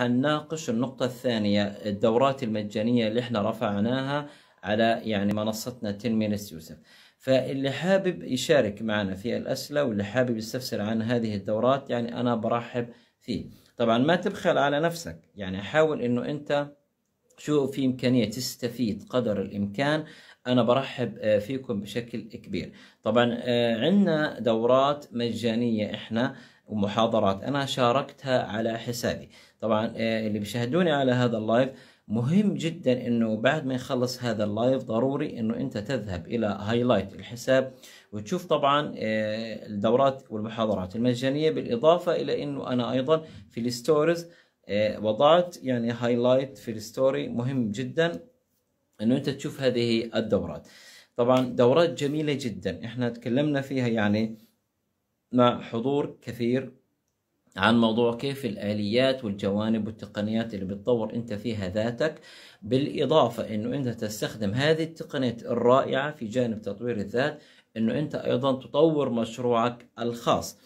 حنناقش النقطة الثانية الدورات المجانية اللي احنا رفعناها على يعني منصتنا تنمينس يوسف فاللي حابب يشارك معنا في الأسئلة واللي حابب يستفسر عن هذه الدورات يعني أنا برحب فيه طبعا ما تبخل على نفسك يعني حاول أنه أنت شو في إمكانية تستفيد قدر الإمكان أنا برحب آه، فيكم بشكل كبير طبعا آه، عندنا دورات مجانية إحنا ومحاضرات انا شاركتها على حسابي طبعا إيه، اللي بيشاهدوني على هذا اللايف مهم جدا انه بعد ما يخلص هذا اللايف ضروري انه انت تذهب الى هايلايت الحساب وتشوف طبعا إيه، الدورات والمحاضرات المجانيه بالاضافه الى انه انا ايضا في الستوريز إيه، وضعت يعني هايلايت في الستوري مهم جدا انه انت تشوف هذه الدورات طبعا دورات جميله جدا احنا تكلمنا فيها يعني مع حضور كثير عن موضوع كيف الآليات والجوانب والتقنيات اللي بتطور أنت فيها ذاتك بالإضافة أنه أنت تستخدم هذه التقنية الرائعة في جانب تطوير الذات أنه أنت أيضا تطور مشروعك الخاص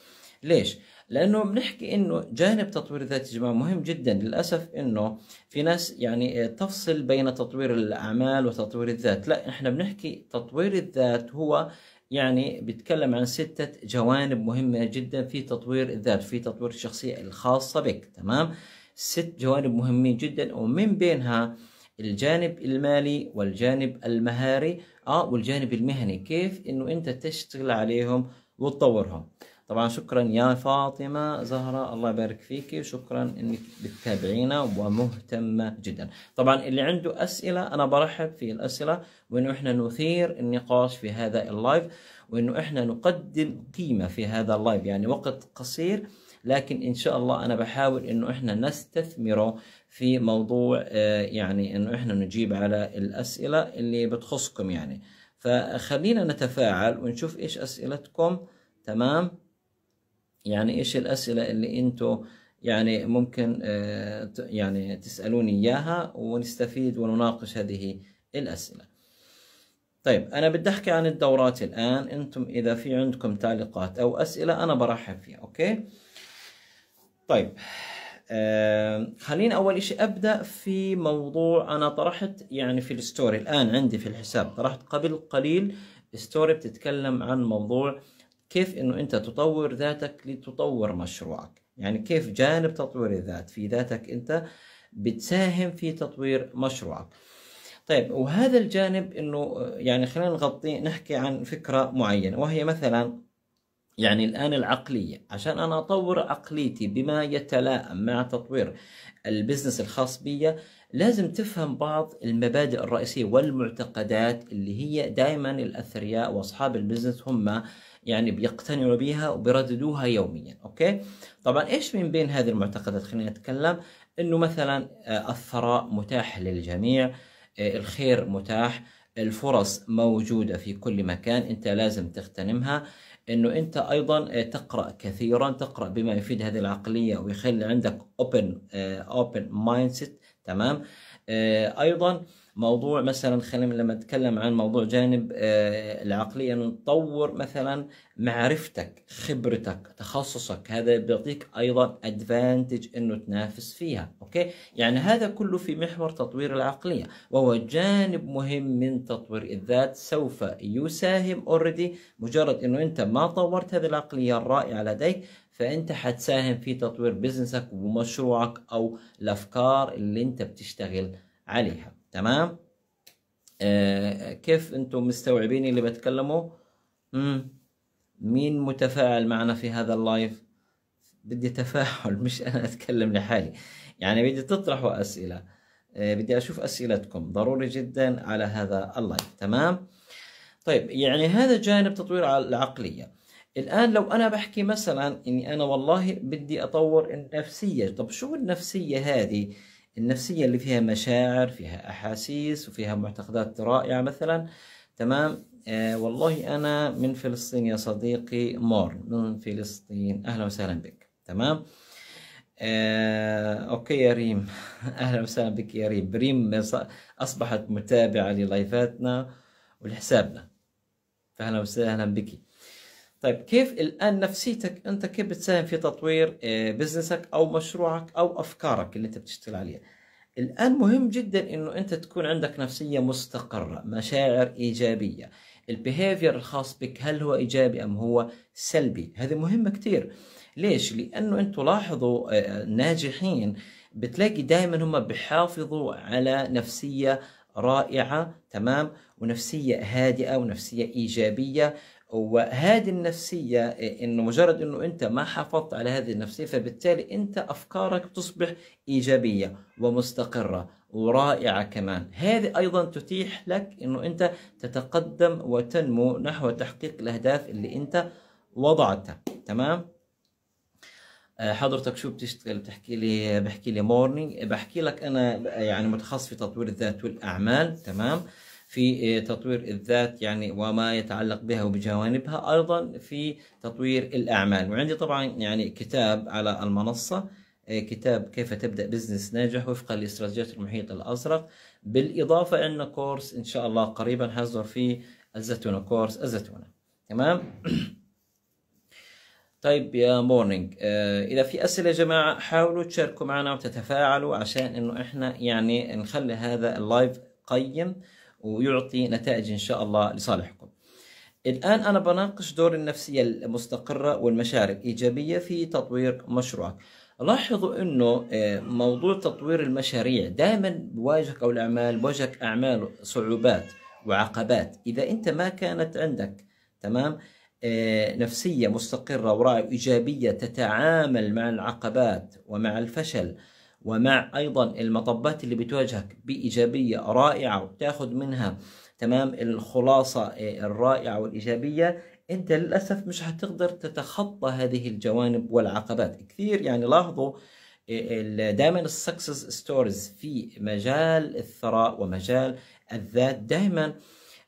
ليش؟ لانه بنحكي انه جانب تطوير الذات يا جماعه مهم جدا للاسف انه في ناس يعني تفصل بين تطوير الاعمال وتطوير الذات لا احنا بنحكي تطوير الذات هو يعني بيتكلم عن ستة جوانب مهمة جدا في تطوير الذات في تطوير الشخصية الخاصة بك تمام ست جوانب مهمين جدا ومن بينها الجانب المالي والجانب المهاري اه والجانب المهني كيف انه انت تشتغل عليهم وتطورهم طبعا شكرا يا فاطمة زهرة الله يبارك فيك شكرا انك بتتابعينا ومهتمة جدا طبعا اللي عنده اسئلة انا برحب في الاسئلة وانه احنا نثير النقاش في هذا اللايف وانه احنا نقدم قيمة في هذا اللايف يعني وقت قصير لكن ان شاء الله انا بحاول انه احنا نستثمره في موضوع آه، يعني انه احنا نجيب على الاسئله اللي بتخصكم يعني فخلينا نتفاعل ونشوف ايش اسئلتكم تمام يعني ايش الاسئله اللي انتم يعني ممكن آه، يعني تسالوني اياها ونستفيد ونناقش هذه الاسئله طيب انا بدي احكي عن الدورات الان انتم اذا في عندكم تعليقات او اسئله انا برحب فيها اوكي طيب آه خليني اول شيء ابدا في موضوع انا طرحت يعني في الستوري الان عندي في الحساب طرحت قبل قليل ستوري بتتكلم عن موضوع كيف انه انت تطور ذاتك لتطور مشروعك يعني كيف جانب تطوير الذات في ذاتك انت بتساهم في تطوير مشروعك طيب وهذا الجانب انه يعني خلينا نغطي نحكي عن فكره معينه وهي مثلا يعني الان العقليه عشان انا اطور عقليتي بما يتلائم مع تطوير البزنس الخاص بي لازم تفهم بعض المبادئ الرئيسيه والمعتقدات اللي هي دائما الاثرياء واصحاب البزنس هم يعني بيقتنعوا بيها وبيرددوها يوميا أوكي طبعا إيش من بين هذه المعتقدات خلينا نتكلم أنه مثلا آه، الثراء متاح للجميع آه، الخير متاح الفرص موجودة في كل مكان أنت لازم تغتنمها أنه أنت أيضا آه، تقرأ كثيرا تقرأ بما يفيد هذه العقلية ويخلي عندك open, open mindset تمام أيضا موضوع مثلا خلينا لما نتكلم عن موضوع جانب آه، العقلية نطور مثلا معرفتك خبرتك تخصصك هذا بيعطيك أيضا أدفانتج أنه تنافس فيها أوكي يعني هذا كله في محور تطوير العقلية وهو جانب مهم من تطوير الذات سوف يساهم اوريدي مجرد أنه أنت ما طورت هذه العقلية الرائعة لديك فانت حتساهم في تطوير بزنسك ومشروعك او الافكار اللي انت بتشتغل عليها تمام آه كيف انتم مستوعبين اللي بتكلموا مم. مين متفاعل معنا في هذا اللايف بدي تفاعل مش انا اتكلم لحالي يعني بدي تطرحوا اسئله آه بدي اشوف اسئلتكم ضروري جدا على هذا اللايف تمام طيب يعني هذا جانب تطوير العقليه الان لو انا بحكي مثلا اني انا والله بدي اطور النفسيه طب شو النفسيه هذه النفسية اللي فيها مشاعر فيها أحاسيس وفيها معتقدات رائعة مثلا تمام آه والله أنا من فلسطين يا صديقي مور من فلسطين أهلا وسهلا بك تمام آه أوكي يا ريم أهلا وسهلا بك يا ريم ريم أصبحت متابعة للايفاتنا ولحسابنا فأهلا وسهلا بك طيب كيف الان نفسيتك انت كيف بتساهم في تطوير آه، بزنسك او مشروعك او افكارك اللي انت بتشتغل عليها الان مهم جدا انه انت تكون عندك نفسيه مستقره مشاعر ايجابيه البيهيفير الخاص بك هل هو ايجابي ام هو سلبي هذه مهمه كثير ليش لانه انتم لاحظوا الناجحين آه، بتلاقي دائما هم بحافظوا على نفسيه رائعه تمام ونفسيه هادئه ونفسيه ايجابيه وهذه النفسية انه مجرد انه انت ما حافظت على هذه النفسية فبالتالي انت افكارك تصبح ايجابية ومستقرة ورائعة كمان هذه ايضا تتيح لك انه انت تتقدم وتنمو نحو تحقيق الاهداف اللي انت وضعتها تمام آه، حضرتك شو بتشتغل بتحكي لي بحكي لي مورنينج بحكي لك انا يعني متخصص في تطوير الذات والاعمال تمام في إيه، تطوير الذات يعني وما يتعلق بها وبجوانبها ايضا في تطوير الاعمال وعندي طبعا يعني كتاب على المنصه إيه، كتاب كيف تبدا بزنس ناجح وفقا لاستراتيجيات المحيط الازرق بالاضافه ان كورس ان شاء الله قريبا حصدر فيه الزتونه كورس الزتونه تمام طيب يا مورنينج إيه، اذا في اسئله يا جماعه حاولوا تشاركوا معنا وتتفاعلوا عشان انه احنا يعني نخلي هذا اللايف قيم ويعطي نتائج إن شاء الله لصالحكم الآن أنا بناقش دور النفسية المستقرة والمشاعر الايجابيه في تطوير مشروعك لاحظوا أنه آه، موضوع تطوير المشاريع دائما بواجهك أو الأعمال بواجهك أعمال صعوبات وعقبات إذا أنت ما كانت عندك تمام آه، نفسية مستقرة ورائع إيجابية تتعامل مع العقبات ومع الفشل ومع ايضا المطبات اللي بتواجهك بايجابيه رائعه وبتاخذ منها تمام الخلاصه آه، الرائعه والايجابيه انت للاسف مش هتقدر تتخطى هذه الجوانب والعقبات كثير يعني لاحظوا آه، دائما السكسس ستوريز في مجال الثراء ومجال الذات دائما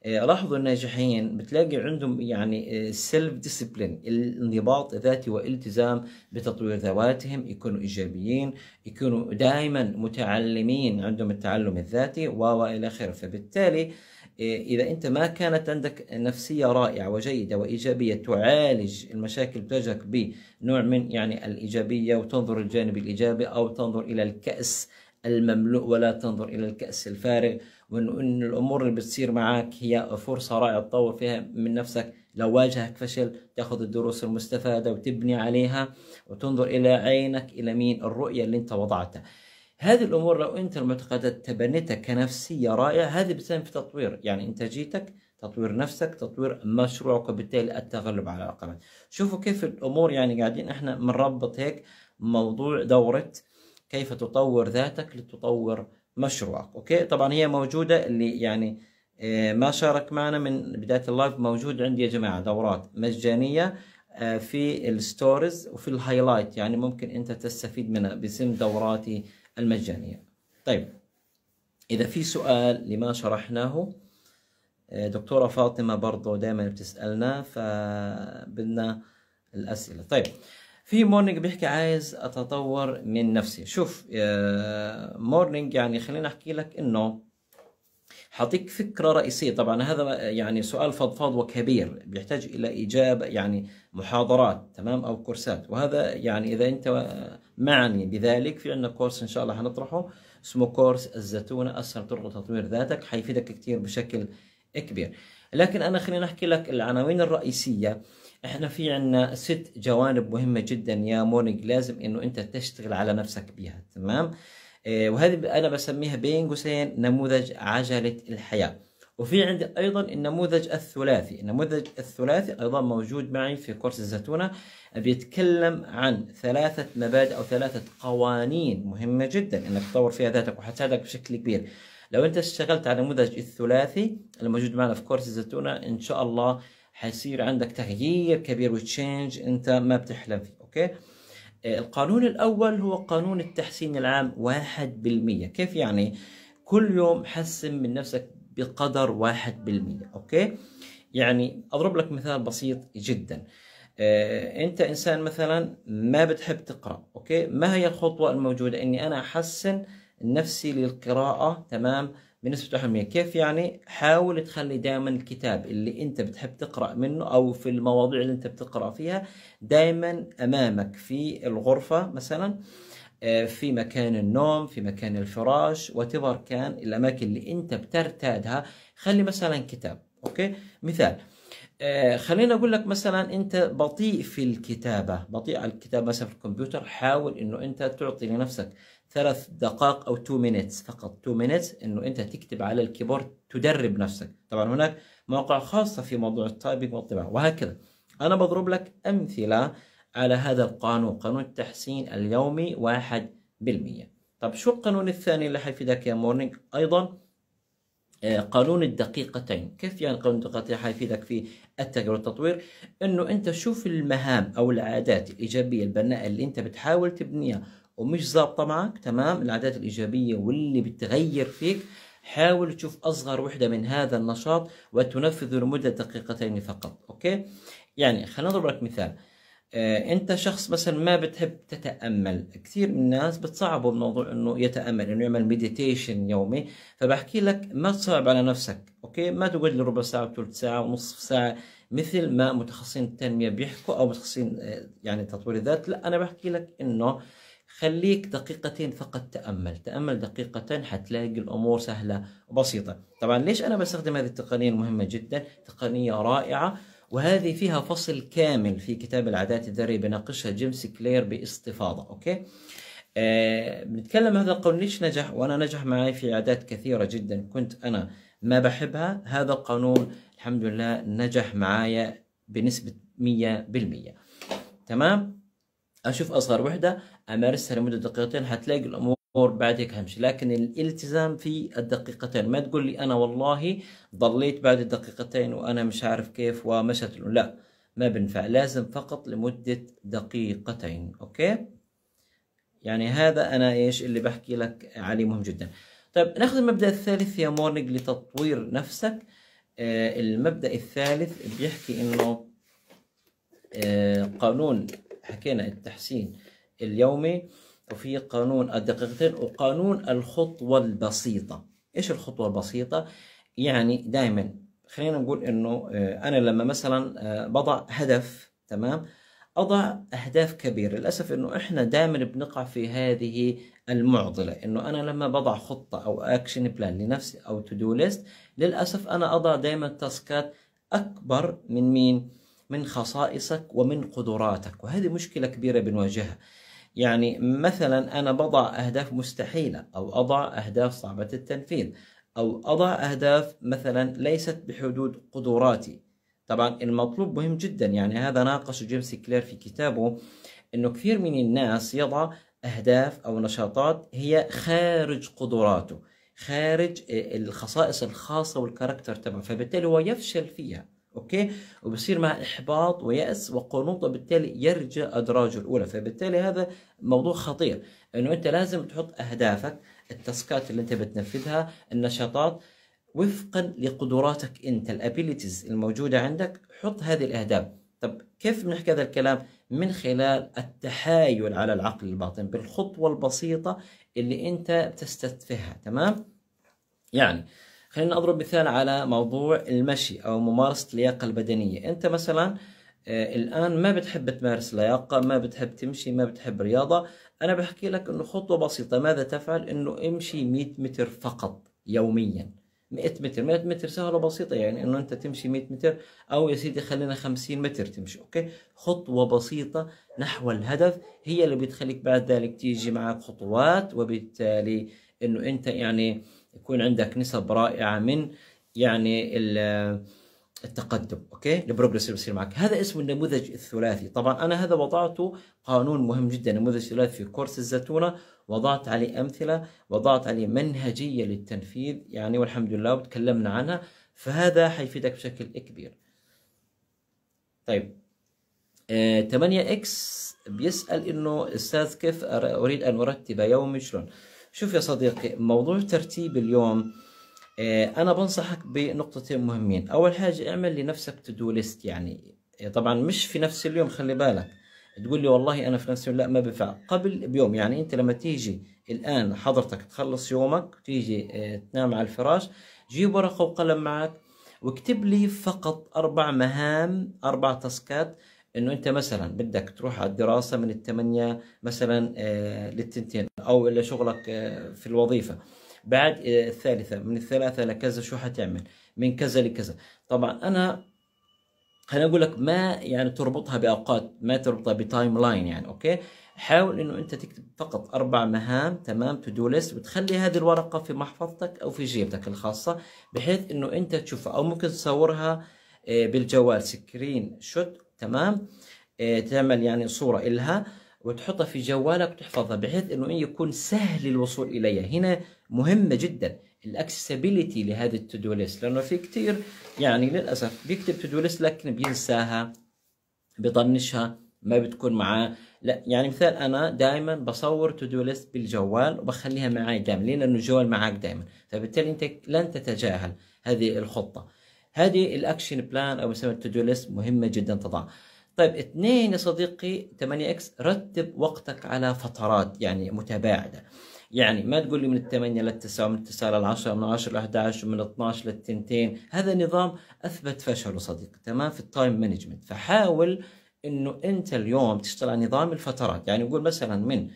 آه، لاحظوا الناجحين بتلاقي عندهم يعني سيلف آه، ديسبلين الانضباط الذاتي والالتزام بتطوير ذواتهم يكونوا ايجابيين يكونوا دائما متعلمين عندهم التعلم الذاتي و والى اخره فبالتالي آه، اذا انت ما كانت عندك نفسيه رائعه وجيده وايجابيه تعالج المشاكل بتواجهك بنوع من يعني الايجابيه وتنظر الجانب الايجابي او تنظر الى الكاس المملوء ولا تنظر الى الكاس الفارغ وان الامور اللي بتصير معك هي فرصه رائعه تطور فيها من نفسك لو واجهك فشل تاخذ الدروس المستفاده وتبني عليها وتنظر الى عينك الى مين الرؤيه اللي انت وضعتها هذه الامور لو انت المعتقدات تبنتها كنفسيه رائعه هذه بتساهم في تطوير يعني انتاجيتك تطوير نفسك تطوير مشروعك وبالتالي التغلب على العقبات شوفوا كيف الامور يعني قاعدين احنا بنربط هيك موضوع دوره كيف تطور ذاتك لتطور مشروعك اوكي طبعا هي موجوده اللي يعني آه، ما شارك معنا من بدايه اللايف موجود عندي يا جماعه دورات مجانيه آه، في الستوريز وفي الهايلايت يعني ممكن انت تستفيد منها باسم دوراتي المجانيه طيب اذا في سؤال لما شرحناه آه، دكتوره فاطمه برضو دائما بتسالنا فبدنا الاسئله طيب في مورنينج بيحكي عايز اتطور من نفسي شوف مورنينج آه، يعني خليني احكي لك انه حاعطيك فكره رئيسيه طبعا هذا يعني سؤال فضفاض وكبير بيحتاج الى اجابه يعني محاضرات تمام او كورسات وهذا يعني اذا انت معني بذلك في عندنا كورس ان شاء الله حنطرحه اسمه كورس الزتونه اسهل طرق لتطوير ذاتك حيفيدك كثير بشكل كبير لكن انا خليني احكي لك العناوين الرئيسيه احنا في عنا ست جوانب مهمة جدا يا مونج لازم انه انت تشتغل على نفسك بها تمام اه وهذه انا بسميها بين قوسين نموذج عجلة الحياة وفي عندي ايضا النموذج الثلاثي النموذج الثلاثي ايضا موجود معي في كورس الزتونة بيتكلم عن ثلاثة مبادئ او ثلاثة قوانين مهمة جدا انك تطور فيها ذاتك وحتساعدك بشكل كبير لو انت اشتغلت على النموذج الثلاثي الموجود معنا في كورس الزتونة ان شاء الله حيصير عندك تغيير كبير وتشينج انت ما بتحلم فيه اوكي آه، القانون الاول هو قانون التحسين العام 1% كيف يعني كل يوم حسن من نفسك بقدر 1% اوكي يعني اضرب لك مثال بسيط جدا آه، انت انسان مثلا ما بتحب تقرا اوكي ما هي الخطوه الموجوده اني انا احسن نفسي للقراءه تمام بالنسبة أهمية كيف يعني حاول تخلي دائما الكتاب اللي أنت بتحب تقرأ منه أو في المواضيع اللي أنت بتقرأ فيها دائما أمامك في الغرفة مثلا آه، في مكان النوم في مكان الفراش وتبر كان الأماكن اللي أنت بترتادها خلي مثلا كتاب أوكي مثال آه، خلينا اقول لك مثلا انت بطيء في الكتابه بطيء على الكتابه مثلا في الكمبيوتر حاول انه انت تعطي لنفسك ثلاث دقائق او 2 مينتس فقط 2 مينتس انه انت تكتب على الكيبورد تدرب نفسك طبعا هناك مواقع خاصه في موضوع التايبنج والطباعه وهكذا انا بضرب لك امثله على هذا القانون قانون التحسين اليومي 1% طب شو القانون الثاني اللي حيفيدك يا مورنينج ايضا آه، قانون الدقيقتين كيف يعني قانون الدقيقتين حيفيدك في التغيير والتطوير انه انت شوف المهام او العادات الايجابيه البناءه اللي انت بتحاول تبنيها ومش ظابطه معك تمام العادات الايجابيه واللي بتغير فيك حاول تشوف اصغر وحده من هذا النشاط وتنفذه لمده دقيقتين فقط اوكي يعني خلينا نضرب لك مثال آه، انت شخص مثلا ما بتحب تتامل كثير من الناس بتصعبوا بموضوع انه يتامل انه يعمل مديتيشن يومي فبحكي لك ما تصعب على نفسك اوكي ما تقعد لربع ربع ساعه وثلث ساعه ونصف ساعه مثل ما متخصصين التنميه بيحكوا او متخصصين آه، يعني تطوير الذات لا انا بحكي لك انه خليك دقيقتين فقط تأمل تأمل دقيقتين حتلاقي الأمور سهلة وبسيطة طبعا ليش أنا بستخدم هذه التقنية المهمة جدا تقنية رائعة وهذه فيها فصل كامل في كتاب العادات الذرية بناقشها جيمس كلير باستفاضة أوكي أه بنتكلم هذا القانون ليش نجح وانا نجح معي في عادات كثيره جدا كنت انا ما بحبها هذا القانون الحمد لله نجح معايا بنسبه 100% تمام اشوف اصغر وحده امارسها لمده دقيقتين حتلاقي الامور الامور بعد هيك همشي لكن الالتزام في الدقيقتين ما تقول لي انا والله ضليت بعد الدقيقتين وانا مش عارف كيف ومشت لا ما بنفع لازم فقط لمدة دقيقتين اوكي يعني هذا انا ايش اللي بحكي لك عليه مهم جدا طيب ناخذ المبدا الثالث يا مورنينج لتطوير نفسك آه المبدا الثالث بيحكي انه آه قانون حكينا التحسين اليومي وفي قانون الدقيقتين وقانون الخطوة البسيطة إيش الخطوة البسيطة؟ يعني دائما خلينا نقول إنه آه، أنا لما مثلا آه، بضع هدف تمام أضع أهداف كبيرة للأسف إنه إحنا دائما بنقع في هذه المعضلة إنه أنا لما بضع خطة أو أكشن بلان لنفسي أو تو دو ليست للأسف أنا أضع دائما تاسكات أكبر من مين؟ من خصائصك ومن قدراتك وهذه مشكلة كبيرة بنواجهها يعني مثلا أنا بضع أهداف مستحيلة أو أضع أهداف صعبة التنفيذ أو أضع أهداف مثلا ليست بحدود قدراتي طبعا المطلوب مهم جدا يعني هذا ناقش جيمس كلير في كتابه أنه كثير من الناس يضع أهداف أو نشاطات هي خارج قدراته خارج الخصائص الخاصة والكاركتر تبعه فبالتالي هو يفشل فيها اوكي وبصير مع احباط وياس وقنوط وبالتالي يرجع ادراجه الاولى فبالتالي هذا موضوع خطير انه انت لازم تحط اهدافك التاسكات اللي انت بتنفذها النشاطات وفقا لقدراتك انت الابيليتيز الموجوده عندك حط هذه الاهداف طب كيف بنحكي هذا الكلام من خلال التحايل على العقل الباطن بالخطوه البسيطه اللي انت بتستتفهها تمام يعني خلينا نضرب مثال على موضوع المشي أو ممارسة اللياقة البدنية أنت مثلا آه، الآن ما بتحب تمارس لياقة ما بتحب تمشي ما بتحب رياضة أنا بحكي لك أنه خطوة بسيطة ماذا تفعل أنه امشي 100 متر فقط يوميا 100 متر 100 متر سهلة بسيطة يعني أنه أنت تمشي 100 متر أو يا سيدي خلينا 50 متر تمشي أوكي خطوة بسيطة نحو الهدف هي اللي بتخليك بعد ذلك تيجي معك خطوات وبالتالي أنه أنت يعني يكون عندك نسب رائعه من يعني التقدم اوكي البروجرس اللي بيصير معك هذا اسمه النموذج الثلاثي طبعا انا هذا وضعته قانون مهم جدا نموذج الثلاثي في كورس الزتونه وضعت عليه امثله وضعت عليه منهجيه للتنفيذ يعني والحمد لله وتكلمنا عنها فهذا حيفيدك بشكل كبير طيب 8 آه، اكس بيسال انه استاذ كيف اريد ان ارتب يومي شلون شوف يا صديقي موضوع ترتيب اليوم آه، انا بنصحك بنقطتين مهمين اول حاجه اعمل لنفسك تو ليست يعني آه، طبعا مش في نفس اليوم خلي بالك تقول لي والله انا في نفس اليوم لا ما بينفع قبل بيوم يعني انت لما تيجي الان حضرتك تخلص يومك تيجي آه، تنام على الفراش جيب ورقه وقلم معك واكتب لي فقط اربع مهام اربع تاسكات انه انت مثلا بدك تروح على الدراسه من الثمانية مثلا آه، للتنتين او لشغلك شغلك آه، في الوظيفه بعد آه، الثالثه من الثلاثه لكذا شو حتعمل من كذا لكذا طبعا انا انا اقول لك ما يعني تربطها باوقات ما تربطها بتايم لاين يعني اوكي حاول انه انت تكتب فقط اربع مهام تمام تو دو ليست وتخلي هذه الورقه في محفظتك او في جيبتك الخاصه بحيث انه انت تشوفها او ممكن تصورها بالجوال سكرين شوت تمام إيه، تعمل يعني صورة إلها وتحطها في جوالك وتحفظها بحيث انه يكون سهل الوصول اليها هنا مهمه جدا الاكسسبيليتي لهذه التودو ليست لانه في كثير يعني للاسف بيكتب تودو ليست لكن بينساها بيطنشها ما بتكون معاه لا يعني مثال انا دائما بصور تودو ليست بالجوال وبخليها معي دائما لانه الجوال معك دائما فبالتالي انت لن تتجاهل هذه الخطه هذه الاكشن بلان او بنسميها التو ليست مهمه جدا تضع طيب اثنين يا صديقي 8 اكس رتب وقتك على فترات يعني متباعده يعني ما تقول لي من الثمانية للتسعة ومن التسعة للعشرة ومن العشرة 11 ومن 12 2 هذا نظام أثبت فشله صديقي تمام في التايم مانجمنت فحاول أنه أنت اليوم تشتغل على نظام الفترات يعني نقول مثلا من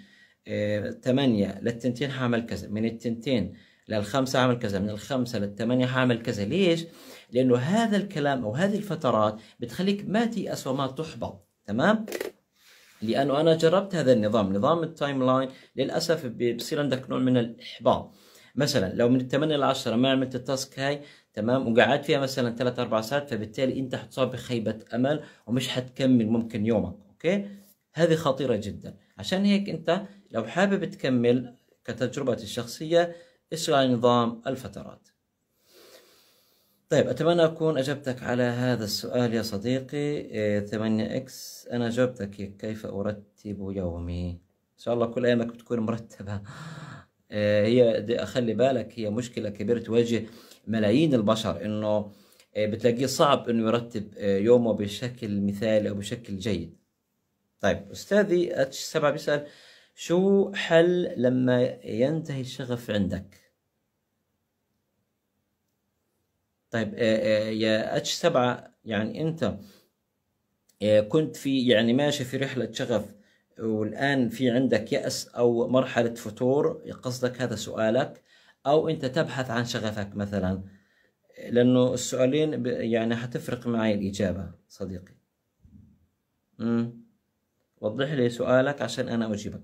8 2 حاعمل كذا من الثنتين للخمسة حاعمل كذا من الخمسة للثمانية حاعمل كذا ليش؟ لانه هذا الكلام او هذه الفترات بتخليك ما تيأس وما تحبط تمام لانه انا جربت هذا النظام نظام التايم لاين للاسف بصير عندك نوع من الاحباط مثلا لو من 8 ل 10 ما عملت التاسك هاي تمام وقعدت فيها مثلا 3 4 ساعات فبالتالي انت حتصاب بخيبه امل ومش حتكمل ممكن يومك اوكي هذه خطيره جدا عشان هيك انت لو حابب تكمل كتجربتي الشخصيه اشغل نظام الفترات طيب أتمنى أكون أجبتك على هذا السؤال يا صديقي 8 إيه، إكس أنا جاوبتك كيف أرتب يومي إن شاء الله كل أيامك بتكون مرتبة إيه، هي أخلي بالك هي مشكلة كبيرة تواجه ملايين البشر إنه إيه، بتلاقيه صعب إنه يرتب يومه بشكل مثالي أو بشكل جيد طيب أستاذي اتش سبعة بيسأل شو حل لما ينتهي الشغف عندك طيب آه، آه، يا اتش 7 يعني انت آه، كنت في يعني ماشي في رحله شغف والان في عندك ياس او مرحله فتور قصدك هذا سؤالك او انت تبحث عن شغفك مثلا لانه السؤالين يعني حتفرق معي الاجابه صديقي امم وضح لي سؤالك عشان انا اجيبك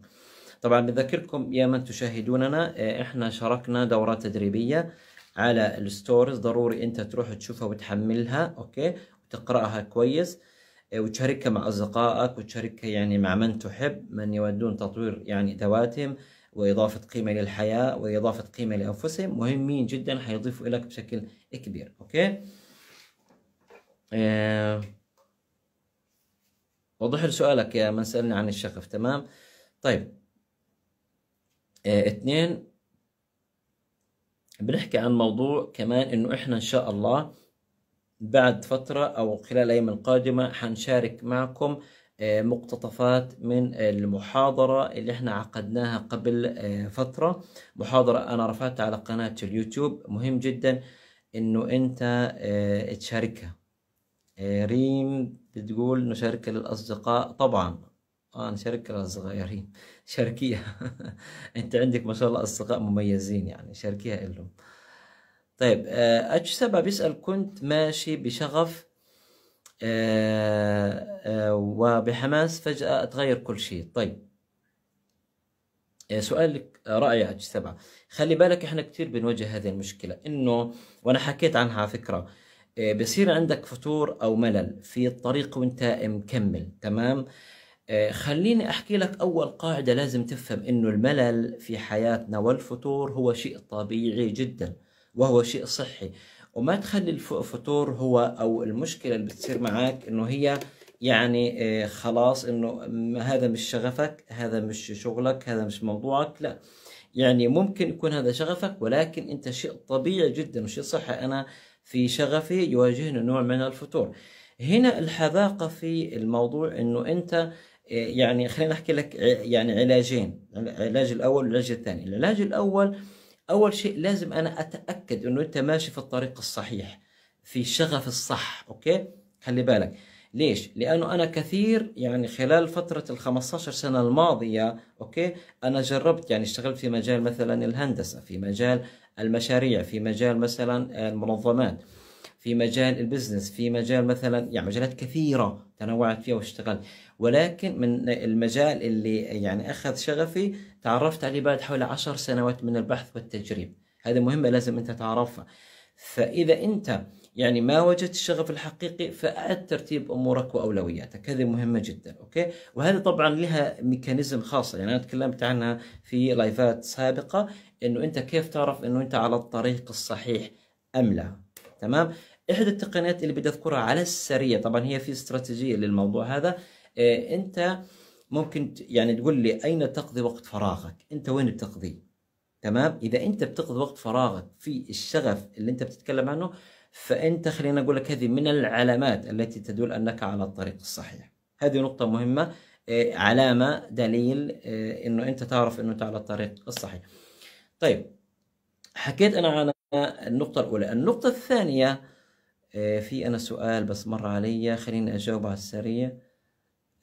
طبعا بذكركم يا من تشاهدوننا احنا شاركنا دورات تدريبيه على الستوريز ضروري انت تروح تشوفها وتحملها اوكي وتقراها كويس آه، وتشاركها مع اصدقائك وتشاركها يعني مع من تحب من يودون تطوير يعني ذواتهم واضافه قيمه للحياه واضافه قيمه لانفسهم مهمين جدا حيضيفوا لك بشكل كبير اوكي آه وضح سؤالك يا من سالني عن الشغف تمام طيب آه، اثنين بنحكي عن موضوع كمان انه احنا ان شاء الله بعد فترة او خلال الايام القادمة حنشارك معكم آه، مقتطفات من المحاضرة اللي احنا عقدناها قبل آه، فترة محاضرة انا رفعتها على قناة اليوتيوب مهم جدا انه انت آه، تشاركها ريم بتقول نشاركها للاصدقاء طبعا اه نشاركها للاصدقاء يا ريم شاركيها انت عندك ما شاء الله اصدقاء مميزين يعني شاركيها لهم طيب آه، اتش سبعة بيسأل كنت ماشي بشغف آه، آه، وبحماس فجأة اتغير كل شيء طيب سؤالك رأي اتش سبعة خلي بالك احنا كثير بنواجه هذه المشكلة انه وانا حكيت عنها على فكرة بصير عندك فتور او ملل في الطريق وانت مكمل تمام آه، خليني أحكي لك أول قاعدة لازم تفهم أنه الملل في حياتنا والفتور هو شيء طبيعي جدا وهو شيء صحي وما تخلي الفطور هو أو المشكلة اللي بتصير معك أنه هي يعني آه، خلاص أنه هذا مش شغفك هذا مش شغلك هذا مش موضوعك لا يعني ممكن يكون هذا شغفك ولكن أنت شيء طبيعي جدا وشيء صحي أنا في شغفي يواجهني نوع من الفتور هنا الحذاقة في الموضوع أنه أنت يعني خلينا نحكي لك يعني علاجين العلاج الاول والعلاج الثاني العلاج الاول اول شيء لازم انا اتاكد انه انت ماشي في الطريق الصحيح في الشغف الصح اوكي خلي بالك ليش لانه انا كثير يعني خلال فتره ال 15 سنه الماضيه اوكي انا جربت يعني اشتغلت في مجال مثلا الهندسه في مجال المشاريع في مجال مثلا المنظمات في مجال البزنس في مجال مثلا يعني مجالات كثيرة تنوعت فيها واشتغلت ولكن من المجال اللي يعني أخذ شغفي تعرفت عليه بعد حوالي عشر سنوات من البحث والتجريب هذه مهمة لازم أنت تعرفها فإذا أنت يعني ما وجدت الشغف الحقيقي فأعد ترتيب أمورك وأولوياتك هذه مهمة جدا أوكي وهذه طبعا لها ميكانيزم خاصة يعني أنا تكلمت عنها في لايفات سابقة أنه أنت كيف تعرف أنه أنت على الطريق الصحيح أم لا تمام احدى التقنيات اللي بدي اذكرها على السريع طبعا هي في استراتيجيه للموضوع هذا إيه انت ممكن يعني تقول لي اين تقضي وقت فراغك انت وين بتقضيه تمام اذا انت بتقضي وقت فراغك في الشغف اللي انت بتتكلم عنه فانت خلينا اقول لك هذه من العلامات التي تدل انك على الطريق الصحيح هذه نقطه مهمه إيه علامه دليل إيه انه انت تعرف انه انت على الطريق الصحيح طيب حكيت انا عن النقطه الاولى النقطه الثانيه آه، في أنا سؤال بس مر علي خليني أجاوب على السريع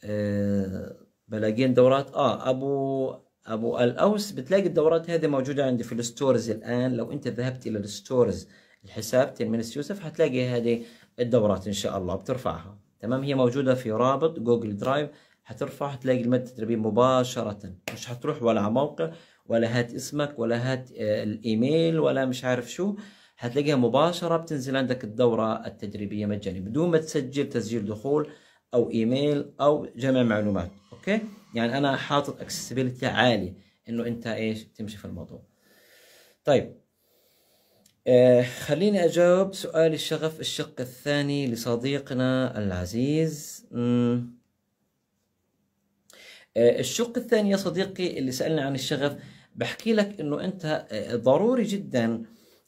آه، بلاقي دورات آه أبو أبو الأوس بتلاقي الدورات هذه موجودة عندي في الستورز الآن لو أنت ذهبت إلى الستورز الحساب تلميذ يوسف هتلاقي هذه الدورات إن شاء الله بترفعها تمام هي موجودة في رابط جوجل درايف هترفع هتلاقي المادة التدريبية مباشرة مش هتروح ولا على موقع ولا هات اسمك ولا هات آه، الإيميل ولا مش عارف شو هتلاقيها مباشرة بتنزل عندك الدورة التدريبية مجاني بدون ما تسجل تسجيل دخول أو إيميل أو جمع معلومات أوكي يعني أنا حاطط اكسسبيلتي عالي إنه أنت إيش تمشي في الموضوع طيب آه خليني أجاوب سؤال الشغف الشق الثاني لصديقنا العزيز آه الشق الثاني يا صديقي اللي سألني عن الشغف بحكي لك إنه أنت آه ضروري جداً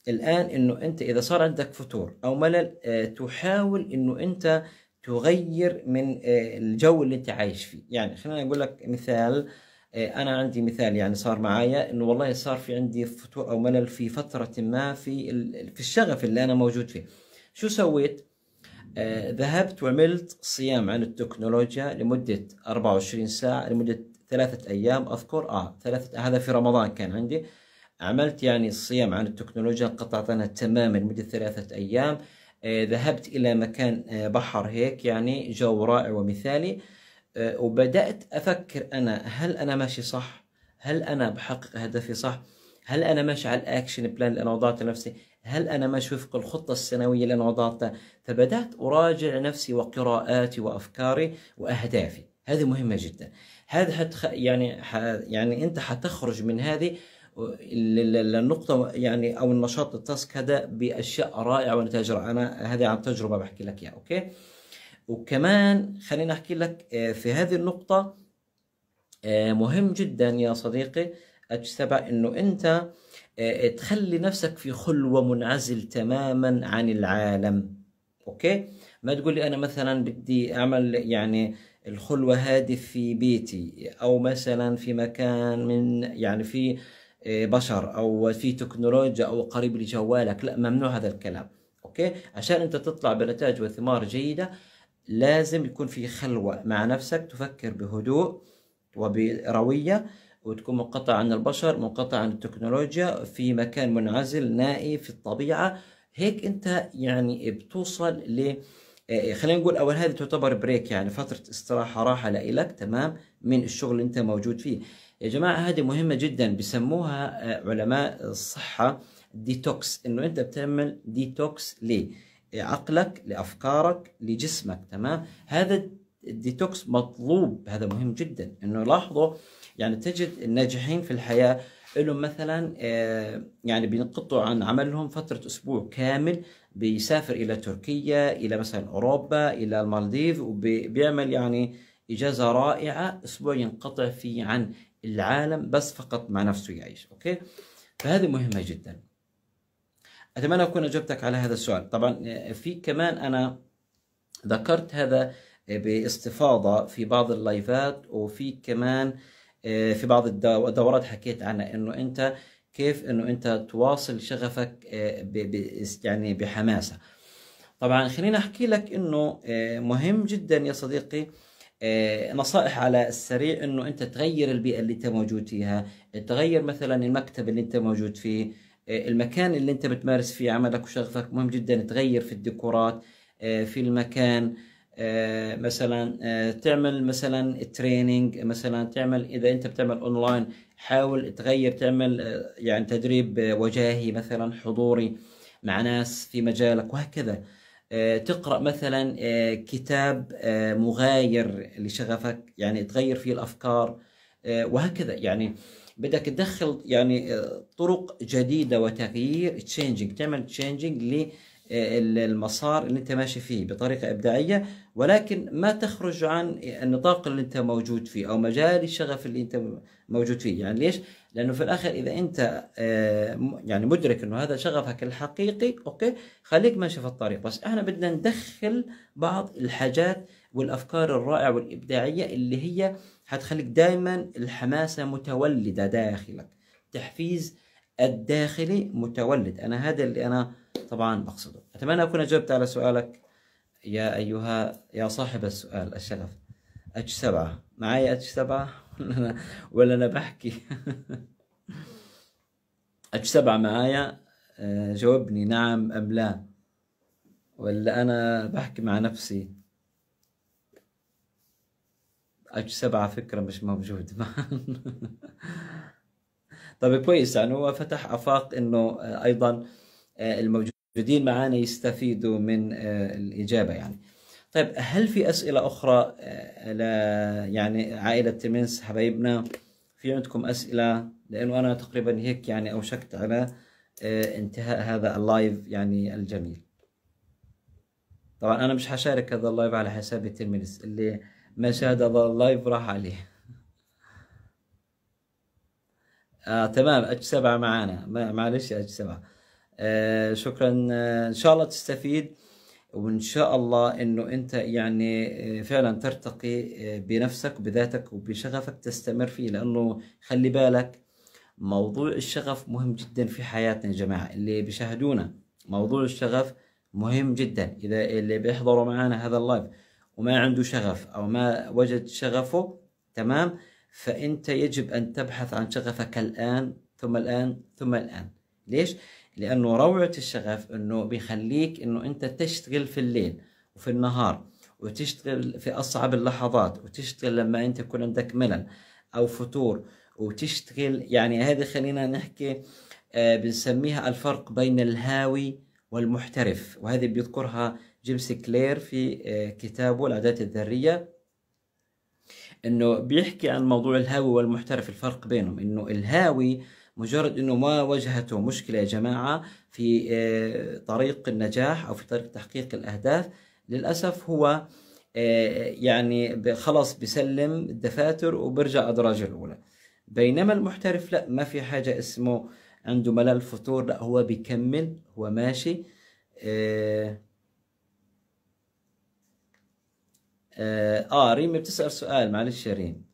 الآن أنه أنت إذا صار عندك فتور أو ملل آه، تحاول أنه أنت تغير من آه، الجو اللي أنت عايش فيه يعني خلينا أقول لك مثال آه، أنا عندي مثال يعني صار معايا أنه والله صار في عندي فتور أو ملل في فترة ما في في الشغف اللي أنا موجود فيه شو سويت؟ ذهبت وعملت صيام عن التكنولوجيا لمدة 24 ساعة لمدة ثلاثة أيام أذكر آه ثلاثة هذا في رمضان كان عندي عملت يعني الصيام عن التكنولوجيا انقطعت عنها تماما لمدة ثلاثة أيام آه، ذهبت إلى مكان آه، بحر هيك يعني جو رائع ومثالي آه، وبدأت أفكر أنا هل أنا ماشي صح؟ هل أنا بحقق هدفي صح؟ هل أنا ماشي على الأكشن بلان اللي أنا وضعته لنفسي؟ هل أنا ماشي وفق الخطة السنوية اللي أنا وضعتها؟ فبدأت أراجع نفسي وقراءاتي وأفكاري وأهدافي هذه مهمة جدا هذا حتخ... يعني ح... يعني أنت حتخرج من هذه النقطة يعني أو النشاط التاسك هذا بأشياء رائعة ونتائج رائعة أنا هذه عن تجربة بحكي لك إياها أوكي وكمان خليني أحكي لك آه، في هذه النقطة آه، مهم جدا يا صديقي اتش 7 انه انت آه، تخلي نفسك في خلوه منعزل تماما عن العالم اوكي ما تقول لي انا مثلا بدي اعمل يعني الخلوه هذه في بيتي او مثلا في مكان من يعني في إيه، بشر او في تكنولوجيا او قريب لجوالك لا ممنوع هذا الكلام اوكي عشان انت تطلع بنتائج وثمار جيده لازم يكون في خلوه مع نفسك تفكر بهدوء وبرويه وتكون منقطع عن البشر منقطع عن التكنولوجيا في مكان منعزل نائي في الطبيعه هيك انت يعني بتوصل ل إيه، خلينا نقول اول هذه تعتبر بريك يعني فتره استراحه راحه لإلك تمام من الشغل اللي انت موجود فيه يا جماعة هذه مهمة جدا بسموها آه، علماء الصحة ديتوكس انه انت بتعمل ديتوكس لعقلك لافكارك لجسمك تمام هذا الديتوكس مطلوب هذا مهم جدا انه لاحظوا يعني تجد الناجحين في الحياه لهم مثلا آه، يعني بينقطعوا عن عملهم فتره اسبوع كامل بيسافر الى تركيا الى مثلا اوروبا الى المالديف وبيعمل يعني اجازه رائعه اسبوع ينقطع فيه عن العالم بس فقط مع نفسه يعيش اوكي فهذه مهمه جدا اتمنى اكون اجبتك على هذا السؤال طبعا في كمان انا ذكرت هذا باستفاضه في بعض اللايفات وفي كمان آه، في بعض الدورات حكيت عنها انه انت كيف انه انت تواصل شغفك آه، يعني بحماسه طبعا خليني احكي لك انه آه، مهم جدا يا صديقي آه، نصائح على السريع انه انت تغير البيئه اللي انت موجود فيها تغير مثلا المكتب اللي انت موجود فيه آه، المكان اللي انت بتمارس فيه عملك وشغفك مهم جدا تغير في الديكورات آه، في المكان مثلا تعمل مثلا تريننج مثلا تعمل اذا انت بتعمل اونلاين حاول تغير تعمل يعني تدريب وجاهي مثلا حضوري مع ناس في مجالك وهكذا آه، تقرا مثلا آه، كتاب آه، مغاير لشغفك يعني تغير فيه الافكار وهكذا يعني بدك تدخل يعني طرق جديده وتغيير تشينجينج تعمل تشينجينج المسار اللي انت ماشي فيه بطريقه ابداعيه ولكن ما تخرج عن النطاق اللي انت موجود فيه او مجال الشغف اللي انت موجود فيه يعني ليش لانه في الاخر اذا انت آه، يعني مدرك انه هذا شغفك الحقيقي اوكي خليك ماشي في الطريق بس احنا بدنا ندخل بعض الحاجات والافكار الرائعه والابداعيه اللي هي حتخليك دائما الحماسه متولده داخلك تحفيز الداخلي متولد انا هذا اللي انا طبعا أقصده أتمنى أكون أجبت على سؤالك يا أيها يا صاحب السؤال الشغف اتش سبعة معايا اتش سبعة ولا أنا بحكي اتش سبعة معايا آه، جاوبني نعم أم لا ولا أنا بحكي مع نفسي اتش سبعة فكرة مش موجودة طيب كويس يعني هو فتح آفاق إنه آه، أيضا آه، الموجودين معنا يستفيدوا من آه، الإجابة يعني طيب هل في أسئلة أخرى آه، يعني عائلة تمنس حبايبنا في عندكم أسئلة لأنه أنا تقريبا هيك يعني أوشكت على انتهاء هذا اللايف يعني الجميل طبعا أنا مش حشارك هذا اللايف على حسابي تمنس اللي ما شاهد هذا اللايف راح عليه آه تمام اج سبعة معانا معلش اج سبعة آه، شكرا آه، ان شاء الله تستفيد وان شاء الله انه انت يعني آه، فعلا ترتقي بنفسك بذاتك وبشغفك تستمر فيه لانه خلي بالك موضوع الشغف مهم جدا في حياتنا يا جماعه اللي بيشاهدونا موضوع الشغف مهم جدا اذا اللي بيحضروا معنا هذا اللايف وما عنده شغف او ما وجد شغفه تمام فانت يجب ان تبحث عن شغفك الان ثم الان ثم الان ليش لانه روعه الشغف انه بيخليك انه انت تشتغل في الليل وفي النهار وتشتغل في اصعب اللحظات وتشتغل لما انت يكون عندك ملل او فتور وتشتغل يعني هذه خلينا نحكي آه، بنسميها الفرق بين الهاوي والمحترف وهذه بيذكرها جيمس كلير في آه، كتابه العادات الذريه انه بيحكي عن موضوع الهاوي والمحترف الفرق بينهم انه الهاوي مجرد انه ما واجهته مشكله يا جماعه في آه، طريق النجاح او في طريق تحقيق الاهداف للاسف هو آه، يعني خلاص بسلم الدفاتر وبرجع ادراجه الاولى بينما المحترف لا ما في حاجه اسمه عنده ملل فطور لا هو بيكمل هو ماشي آه, آه, آه ريم بتسأل سؤال معلش يا ريم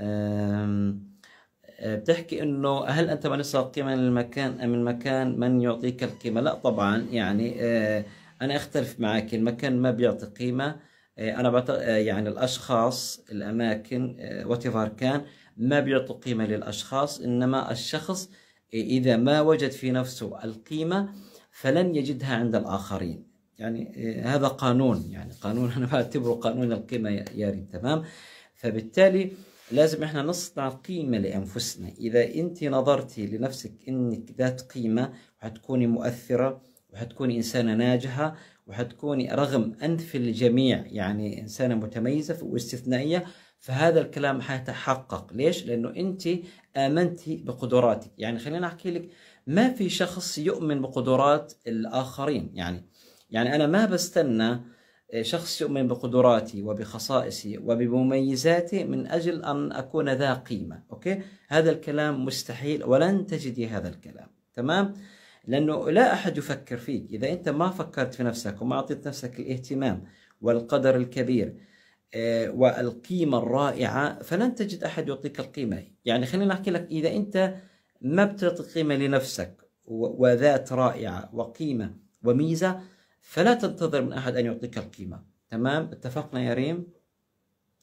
آه آه، بتحكي انه هل انت يصل قيمه من المكان ام المكان من يعطيك القيمه لا طبعا يعني آه، انا اختلف معك المكان ما بيعطي قيمه آه، انا يعني الاشخاص الاماكن وات كان ما بيعطوا قيمه للاشخاص انما الشخص اذا ما وجد في نفسه القيمه فلن يجدها عند الاخرين يعني هذا قانون يعني قانون انا بعتبره قانون القيمه يا ريت تمام فبالتالي لازم احنا نصنع قيمة لأنفسنا إذا أنت نظرتي لنفسك أنك ذات قيمة وحتكوني مؤثرة وحتكوني إنسانة ناجحة وحتكوني رغم أنت في الجميع يعني إنسانة متميزة واستثنائية فهذا الكلام حيتحقق ليش؟ لأنه أنت آمنتي بقدراتك يعني خليني أحكي لك ما في شخص يؤمن بقدرات الآخرين يعني يعني أنا ما بستنى شخص يؤمن بقدراتي وبخصائصي وبمميزاتي من أجل أن أكون ذا قيمة أوكي هذا الكلام مستحيل ولن تجدي هذا الكلام تمام لأنه لا أحد يفكر فيك إذا أنت ما فكرت في نفسك وما أعطيت نفسك الاهتمام والقدر الكبير آه، والقيمة الرائعة فلن تجد أحد يعطيك القيمة يعني خلينا أحكي لك إذا أنت ما بتعطي قيمة لنفسك وذات رائعة وقيمة وميزة فلا تنتظر من أحد أن يعطيك القيمة تمام اتفقنا يا ريم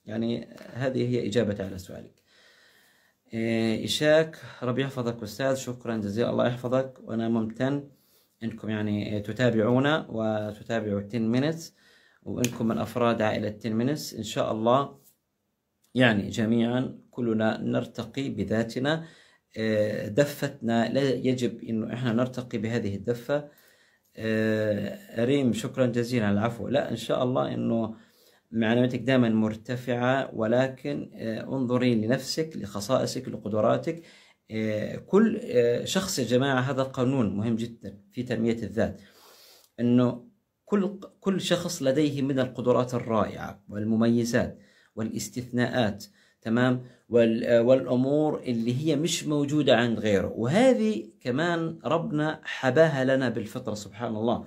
يعني هذه هي إجابتي على سؤالك إيه، إيشاك إشاك ربي يحفظك أستاذ شكرا جزيلا الله يحفظك وأنا ممتن أنكم يعني تتابعونا وتتابعوا 10 minutes وأنكم من أفراد عائلة 10 minutes إن شاء الله يعني جميعا كلنا نرتقي بذاتنا إيه، دفتنا لا يجب أنه إحنا نرتقي بهذه الدفة آه، ريم شكرا جزيلا العفو لا إن شاء الله أنه معلوماتك دائما مرتفعة ولكن آه، انظري لنفسك لخصائصك لقدراتك آه، كل شخص يا جماعة هذا قانون مهم جدا في تنمية الذات أنه كل كل شخص لديه من القدرات الرائعة والمميزات والاستثناءات تمام آه، والامور اللي هي مش موجوده عند غيره وهذه كمان ربنا حباها لنا بالفطره سبحان الله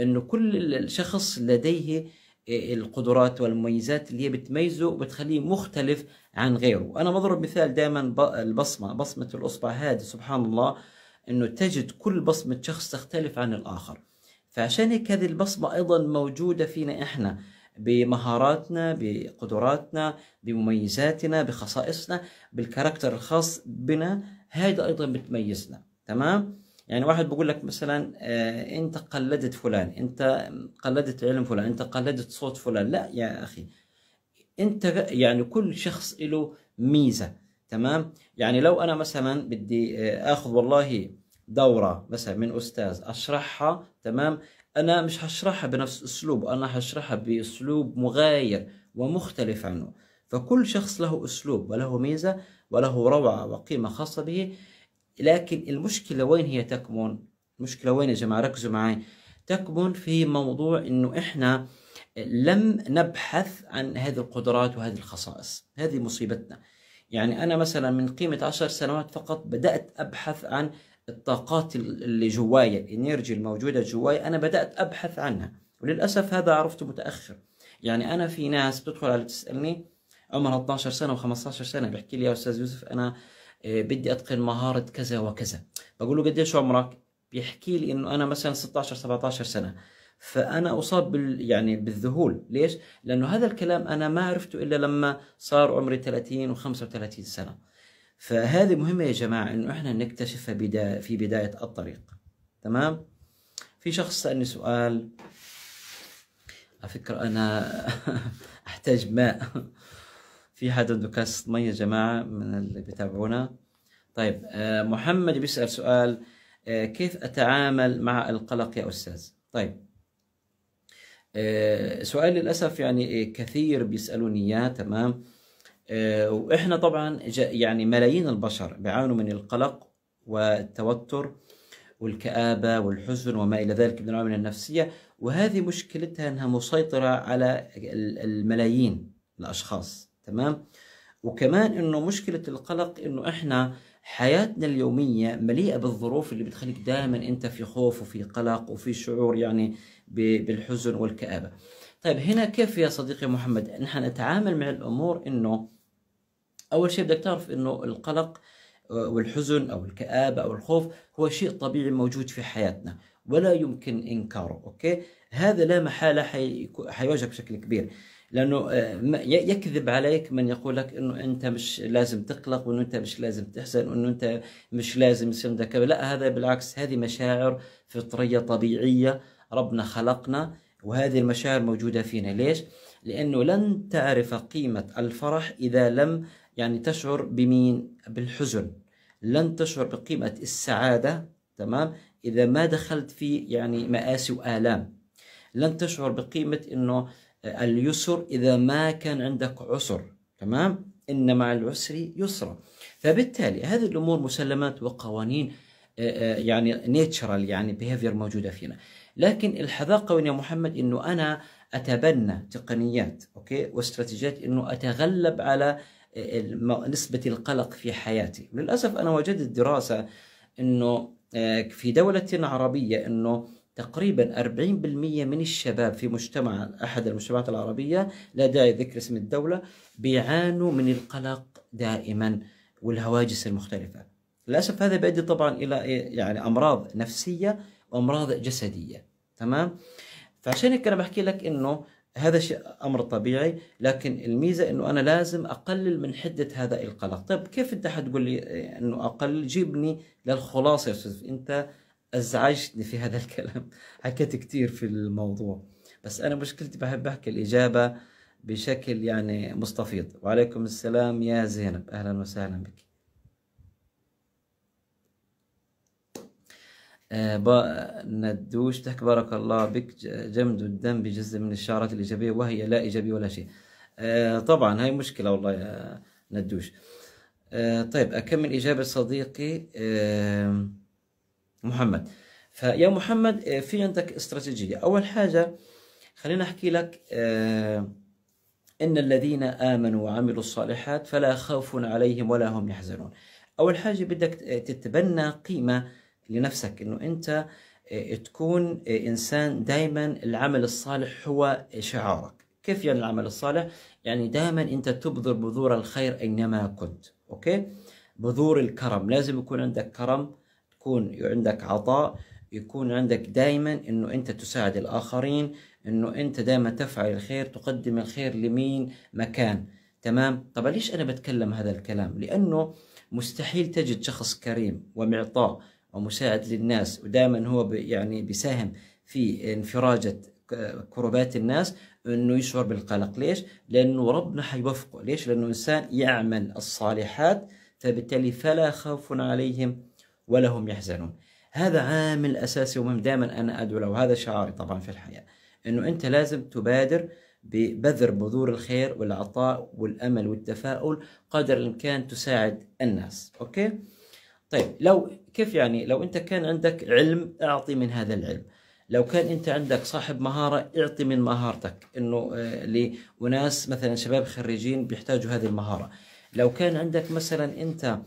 انه كل الشخص لديه آه، القدرات والمميزات اللي هي بتميزه وبتخليه مختلف عن غيره انا بضرب مثال دائما البصمه بصمه الاصبع هذه سبحان الله انه تجد كل بصمه شخص تختلف عن الاخر فعشان هيك هذه البصمه ايضا موجوده فينا احنا بمهاراتنا بقدراتنا بمميزاتنا بخصائصنا بالكاركتر الخاص بنا هذا ايضا بتميزنا تمام يعني واحد بقول لك مثلا آه، انت قلدت فلان انت قلدت علم فلان انت قلدت صوت فلان لا يا اخي انت يعني كل شخص له ميزه تمام يعني لو انا مثلا بدي آه، اخذ والله دوره مثلا من استاذ اشرحها تمام انا مش هشرحها بنفس اسلوبه انا هشرحها باسلوب مغاير ومختلف عنه فكل شخص له اسلوب وله ميزه وله روعه وقيمه خاصه به لكن المشكله وين هي تكمن المشكله وين يا جماعه ركزوا معي تكمن في موضوع انه احنا لم نبحث عن هذه القدرات وهذه الخصائص هذه مصيبتنا يعني أنا مثلا من قيمة عشر سنوات فقط بدأت أبحث عن الطاقات اللي جوايا الانرجي الموجوده جوايا انا بدات ابحث عنها وللاسف هذا عرفته متاخر يعني انا في ناس بتدخل على تسالني عمرها 12 سنه و15 سنه بيحكي لي يا استاذ يوسف انا آه، بدي اتقن مهاره كذا وكذا بقول له قديش عمرك بيحكي لي انه انا مثلا 16 17 سنه فانا اصاب بال يعني بالذهول ليش لانه هذا الكلام انا ما عرفته الا لما صار عمري 30 و35 سنه فهذه مهمة يا جماعة إنه إحنا نكتشفها بدا في بداية الطريق تمام؟ في شخص سألني سؤال على فكرة أنا أحتاج ماء في حد عنده كاسة مية يا جماعة من اللي بيتابعونا طيب آه، محمد بيسأل سؤال آه، كيف أتعامل مع القلق يا أستاذ؟ طيب آه، سؤال للأسف يعني كثير بيسألوني إياه تمام؟ آه، واحنا طبعا يعني ملايين البشر بيعانوا من القلق والتوتر والكآبة والحزن وما إلى ذلك من العوامل النفسية وهذه مشكلتها أنها مسيطرة على الملايين الأشخاص تمام وكمان أنه مشكلة القلق أنه إحنا حياتنا اليومية مليئة بالظروف اللي بتخليك دائما أنت في خوف وفي قلق وفي شعور يعني بالحزن والكآبة طيب هنا كيف يا صديقي محمد نحن نتعامل مع الأمور أنه اول شيء بدك تعرف انه القلق آه، والحزن او الكآبه او الخوف هو شيء طبيعي موجود في حياتنا ولا يمكن انكاره اوكي هذا لا محاله حيواجهك بشكل كبير لانه آه، يكذب عليك من يقول لك انه انت مش لازم تقلق وانه انت مش لازم تحزن وانه انت مش لازم يصير عندك لا هذا بالعكس هذه مشاعر فطريه طبيعيه ربنا خلقنا وهذه المشاعر موجوده فينا ليش؟ لانه لن تعرف قيمه الفرح اذا لم يعني تشعر بمين؟ بالحزن لن تشعر بقيمة السعادة تمام إذا ما دخلت في يعني مآسي وآلام لن تشعر بقيمة أنه آه، اليسر إذا ما كان عندك عسر تمام إن مع العسر يسرا فبالتالي هذه الأمور مسلمات وقوانين آه، آه، يعني نيتشرال يعني بيهيفير موجودة فينا لكن الحذاقة يا محمد أنه أنا أتبنى تقنيات أوكي واستراتيجيات أنه أتغلب على نسبة القلق في حياتي للأسف أنا وجدت دراسة أنه آه، في دولة عربية أنه تقريبا 40% من الشباب في مجتمع أحد المجتمعات العربية لا داعي ذكر اسم الدولة بيعانوا من القلق دائما والهواجس المختلفة للأسف هذا بيؤدي طبعا إلى إيه، يعني أمراض نفسية وأمراض جسدية تمام فعشان هيك أنا بحكي لك أنه هذا شيء امر طبيعي لكن الميزه انه انا لازم اقلل من حده هذا القلق طيب كيف انت حتقول لي انه اقلل جيبني للخلاصه يا استاذ انت ازعجتني في هذا الكلام حكيت كثير في الموضوع بس انا مشكلتي بحب احكي الاجابه بشكل يعني مستفيض وعليكم السلام يا زينب اهلا وسهلا بك آه، با ندوش تحكي بارك الله بك جمد الدم بجزء من الشعرات الإيجابية وهي لا إيجابية ولا شيء آه، طبعا هاي مشكلة والله يا آه، ندوش طيب أكمل إجابة صديقي محمد فيا محمد في عندك استراتيجية أول حاجة خلينا أحكي لك إن الذين آمنوا وعملوا الصالحات فلا خوف عليهم ولا هم يحزنون أول حاجة بدك تتبنى قيمة لنفسك انه انت آه، تكون آه، انسان دائما العمل الصالح هو شعارك كيف يعني العمل الصالح يعني دائما انت تبذر بذور الخير اينما كنت اوكي بذور الكرم لازم يكون عندك كرم تكون عندك عطاء يكون عندك دائما انه انت تساعد الاخرين انه انت دائما تفعل الخير تقدم الخير لمين مكان تمام طب ليش انا بتكلم هذا الكلام لانه مستحيل تجد شخص كريم ومعطاء ومساعد للناس ودائما هو يعني بيساهم في انفراجه كربات الناس انه يشعر بالقلق ليش لانه ربنا حيوفقه ليش لانه انسان يعمل الصالحات فبالتالي فلا خوف عليهم ولا هم يحزنون هذا عامل اساسي ومهم دائما انا ادعو له وهذا شعاري طبعا في الحياه انه انت لازم تبادر ببذر بذور الخير والعطاء والامل والتفاؤل قدر الامكان تساعد الناس اوكي طيب لو كيف يعني لو انت كان عندك علم اعطي من هذا العلم لو كان انت عندك صاحب مهاره اعطي من مهارتك انه آه، لاناس مثلا شباب خريجين بيحتاجوا هذه المهاره لو كان عندك مثلا انت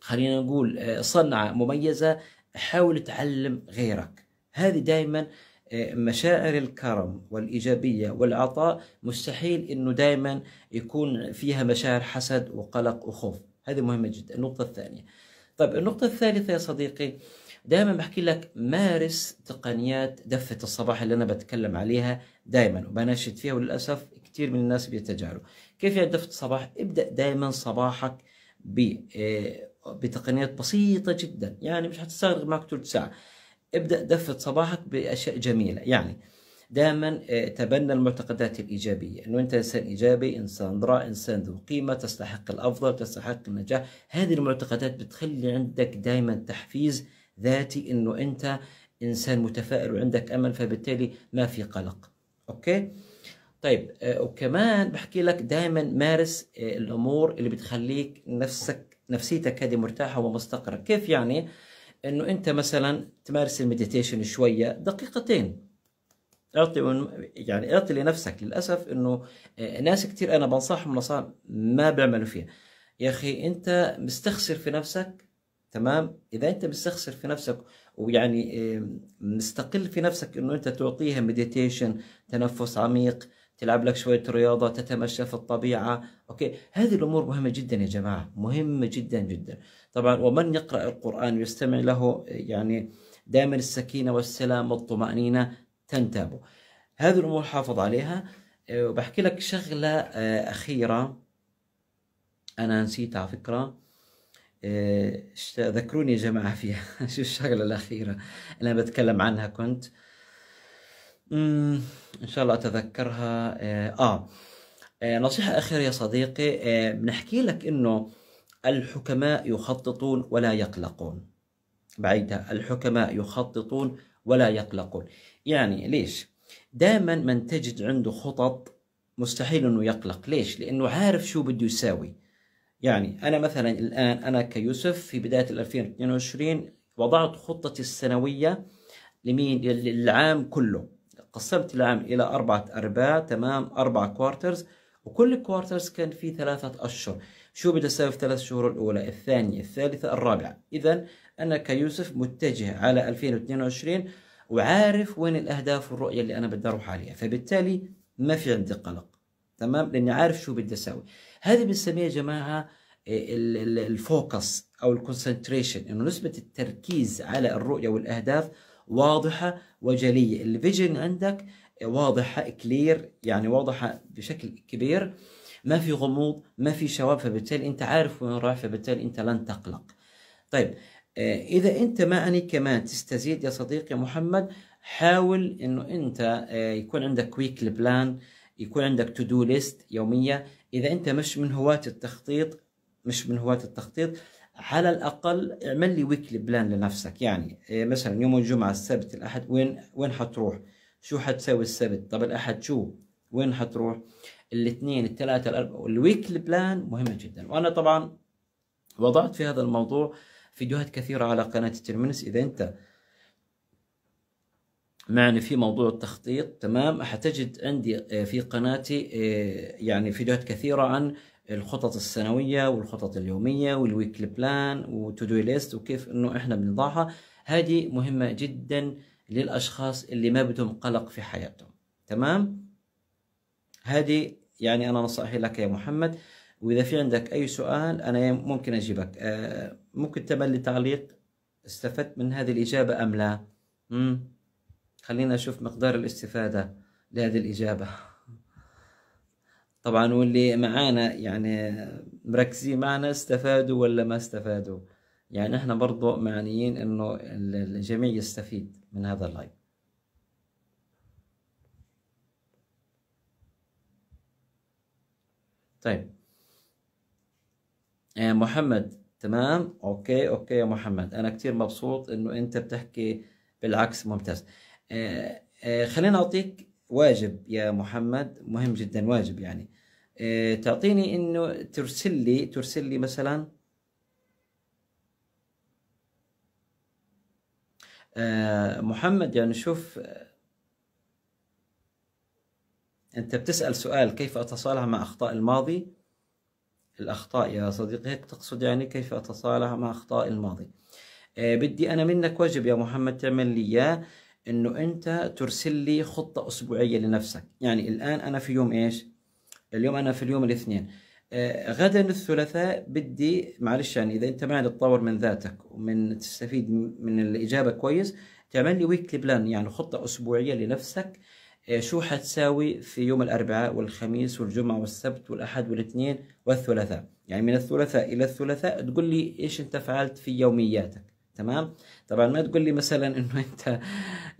خلينا نقول آه، صنعه مميزه حاول تعلم غيرك هذه دائما آه، مشاعر الكرم والإيجابية والعطاء مستحيل أنه دائما يكون فيها مشاعر حسد وقلق وخوف هذه مهمة جدا النقطة الثانية طيب النقطة الثالثة يا صديقي دائما بحكي لك مارس تقنيات دفة الصباح اللي أنا بتكلم عليها دائما وبناشد فيها وللأسف كثير من الناس بيتجاهلوا كيف يعني دفة الصباح؟ ابدأ دائما صباحك ب آه، بتقنيات بسيطة جدا يعني مش حتستغرق معك ثلث ساعة ابدأ دفة صباحك بأشياء جميلة يعني دائما آه، تبنى المعتقدات الايجابيه انه انت انسان ايجابي انسان رائع انسان ذو قيمه تستحق الافضل تستحق النجاح هذه المعتقدات بتخلي عندك دائما تحفيز ذاتي انه انت انسان متفائل وعندك امل فبالتالي ما في قلق اوكي طيب آه، وكمان بحكي لك دائما مارس آه، الامور اللي بتخليك نفسك نفسيتك هذه مرتاحه ومستقره كيف يعني انه انت مثلا تمارس المديتيشن شويه دقيقتين اعطي يعني اعطي لنفسك للاسف انه آه، ناس كثير انا بنصحهم نصائح ما بيعملوا فيها يا اخي انت مستخسر في نفسك تمام اذا انت مستخسر في نفسك ويعني مستقل في نفسك انه انت تعطيها مديتيشن تنفس عميق تلعب لك شويه رياضه تتمشى في الطبيعه اوكي هذه الامور مهمه جدا يا جماعه مهمه جدا جدا طبعا ومن يقرا القران ويستمع له آه، يعني دائما السكينه والسلام والطمانينه تنتابه هذه الأمور حافظ عليها أه، وبحكي لك شغلة أه، أخيرة أنا نسيتها على فكرة أه، ذكروني يا جماعة فيها شو الشغلة الأخيرة اللي أنا بتكلم عنها كنت إن شاء الله أتذكرها آه نصيحة أخيرة يا صديقي بنحكي لك إنه الحكماء يخططون ولا يقلقون بعيدها الحكماء يخططون ولا يقلقون يعني ليش دائما من تجد عنده خطط مستحيل انه يقلق ليش لانه عارف شو بده يساوي يعني انا مثلا الان انا كيوسف في بدايه 2022 وضعت خطتي السنويه لمين للعام كله قسمت العام الى اربعه ارباع تمام اربع كوارترز وكل كوارترز كان في ثلاثه اشهر شو بدي اسوي في الثلاث شهور الاولى الثانيه الثالثه الرابعه اذا أنا كيوسف متجه على 2022 وعارف وين الأهداف والرؤية اللي أنا بدي أروح عليها فبالتالي ما في عندي قلق تمام لأني عارف شو بدي أسوي هذه بنسميها يا جماعة آه، الفوكس أو الكونسنتريشن إنه نسبة التركيز على الرؤية والأهداف واضحة وجلية الفيجن عندك آه، واضحة كلير يعني واضحة بشكل كبير ما في غموض ما في شواب فبالتالي انت عارف وين رايح فبالتالي انت لن تقلق طيب آه، إذا أنت معني كمان تستزيد يا صديقي محمد حاول أنه أنت آه، يكون عندك كويك بلان يكون عندك تو دو ليست يومية إذا أنت مش من هواة التخطيط مش من هواة التخطيط على الأقل اعمل لي ويكلي بلان لنفسك يعني آه، مثلا يوم الجمعة السبت الأحد وين وين حتروح شو حتسوي السبت طب الأحد شو وين حتروح الاثنين الثلاثة الأربعة الويكلي بلان مهمة جدا وأنا طبعا وضعت في هذا الموضوع فيديوهات كثيرة على قناة تلمنس إذا أنت معني في موضوع التخطيط تمام حتجد عندي آه، في قناتي آه، يعني فيديوهات كثيرة عن الخطط السنوية والخطط اليومية والويكلي بلان وتو ليست وكيف انه احنا بنضعها هذه مهمة جدا للاشخاص اللي ما بدهم قلق في حياتهم تمام هذه يعني انا نصائحي لك يا محمد واذا في عندك اي سؤال انا ممكن اجيبك آه، ممكن تملي تعليق استفدت من هذه الاجابه ام لا خلينا نشوف مقدار الاستفاده لهذه الاجابه طبعا واللي معانا يعني مركزين معنا استفادوا ولا ما استفادوا يعني احنا برضو معنيين انه الجميع يستفيد من هذا اللايف طيب آه، محمد تمام اوكي اوكي يا محمد انا كثير مبسوط انه انت بتحكي بالعكس ممتاز آه، آه، خلينا اعطيك واجب يا محمد مهم جدا واجب يعني تعطيني انه ترسل لي ترسل لي مثلا محمد يعني شوف انت بتسال سؤال كيف اتصالح مع اخطاء الماضي الأخطاء يا صديقي هيك تقصد يعني كيف أتصالح مع أخطاء الماضي آه، بدي أنا منك واجب يا محمد تعمل لي إياه إنه أنت ترسل لي خطة أسبوعية لنفسك يعني الآن أنا في يوم إيش اليوم أنا في اليوم الاثنين آه، غدا الثلاثاء بدي معلش يعني اذا انت ما تطور من ذاتك ومن تستفيد من الاجابه كويس تعمل لي ويكلي بلان يعني خطه اسبوعيه لنفسك آه، شو حتساوي في يوم الأربعاء والخميس والجمعة والسبت والأحد والاثنين والثلاثاء يعني من الثلاثاء إلى الثلاثاء تقول لي إيش أنت فعلت في يومياتك تمام طبعا ما تقول لي مثلا انه انت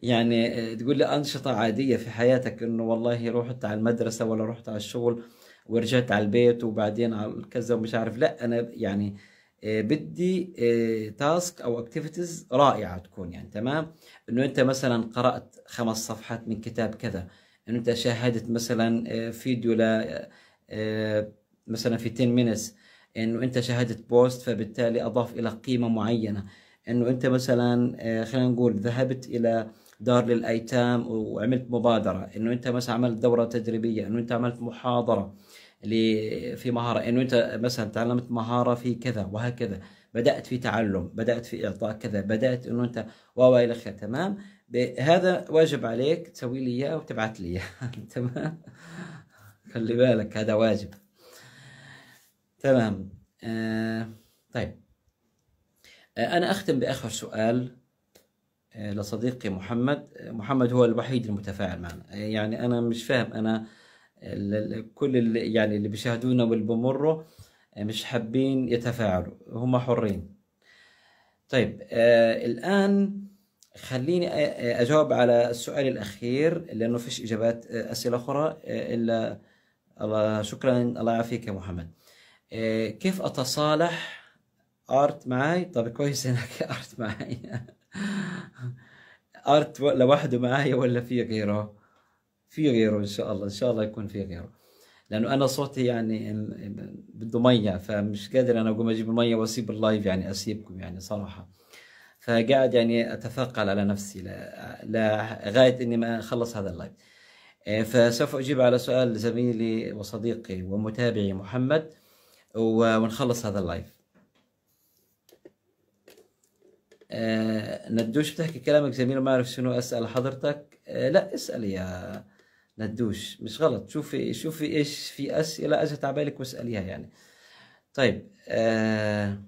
يعني آه، تقول لي انشطه عاديه في حياتك انه والله رحت على المدرسه ولا رحت على الشغل ورجعت على البيت وبعدين على كذا ومش عارف لا انا يعني آه، بدي تاسك آه، او اكتيفيتيز رائعه تكون يعني تمام انه انت مثلا قرات خمس صفحات من كتاب كذا انه انت شاهدت مثلا آه، فيديو ل مثلا في 10 minutes انه انت شاهدت بوست فبالتالي اضاف الى قيمه معينه انه انت مثلا خلينا نقول ذهبت الى دار للايتام وعملت مبادره انه انت مثلا عملت دوره تدريبيه انه انت عملت محاضره في مهارة انه انت مثلا تعلمت مهارة في كذا وهكذا بدأت في تعلم بدأت في إعطاء كذا بدأت انه انت و الى اخره تمام هذا واجب عليك تسوي لي اياه وتبعث لي اياه تمام خلي بالك هذا واجب تمام آه طيب آه انا اختم باخر سؤال آه، لصديقي محمد آه، محمد هو الوحيد المتفاعل معنا آه، يعني انا مش فاهم انا كل اللي يعني اللي بيشاهدونا واللي بمروا آه، مش حابين يتفاعلوا هم حرين طيب آه الآن خليني آه، آه، أجاوب على السؤال الأخير لأنه فيش إجابات أسئلة أخرى إلا الله شكرا الله يعافيك يا محمد آه كيف أتصالح أرت معي طب كويس إنك أرت معي أرت لوحده معي ولا في غيره في غيره ان شاء الله ان شاء الله يكون في غيره لانه انا صوتي يعني بده ميه فمش قادر انا اقوم اجيب الميه واسيب اللايف يعني اسيبكم يعني صراحه فقاعد يعني اتثقل على نفسي لغايه اني ما اخلص هذا اللايف إيه، فسوف اجيب على سؤال زميلي وصديقي ومتابعي محمد ونخلص هذا اللايف إيه، ندوش بتحكي كلامك جميل ما اعرف شنو اسال حضرتك إيه، لا اسال يا ما تدوش مش غلط شوفي شوفي ايش في اسئله اجت على بالك واساليها يعني طيب آه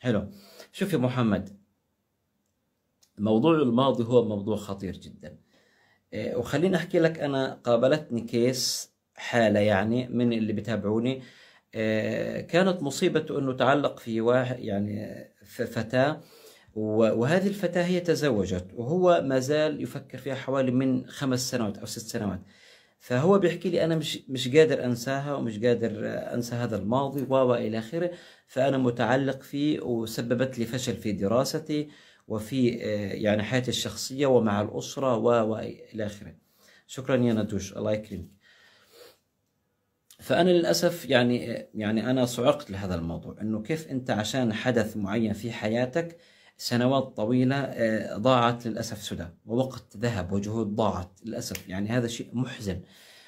حلو شوفي محمد موضوع الماضي هو موضوع خطير جدا آه وخليني احكي لك انا قابلتني كيس حاله يعني من اللي بتابعوني آه كانت مصيبته انه تعلق في واحد يعني آه، فتاه وهذه الفتاة هي تزوجت وهو ما زال يفكر فيها حوالي من خمس سنوات أو ست سنوات فهو بيحكي لي أنا مش, مش قادر أنساها ومش قادر أنسى هذا الماضي وإلى آخره فأنا متعلق فيه وسببت لي فشل في دراستي وفي آه، يعني حياتي الشخصية ومع الأسرة وإلى آخره شكرا يا ندوش الله يكرمك فانا للاسف يعني يعني انا صعقت لهذا الموضوع انه كيف انت عشان حدث معين في حياتك سنوات طويلة آه، ضاعت للأسف سدى ووقت ذهب وجهود ضاعت للأسف يعني هذا شيء محزن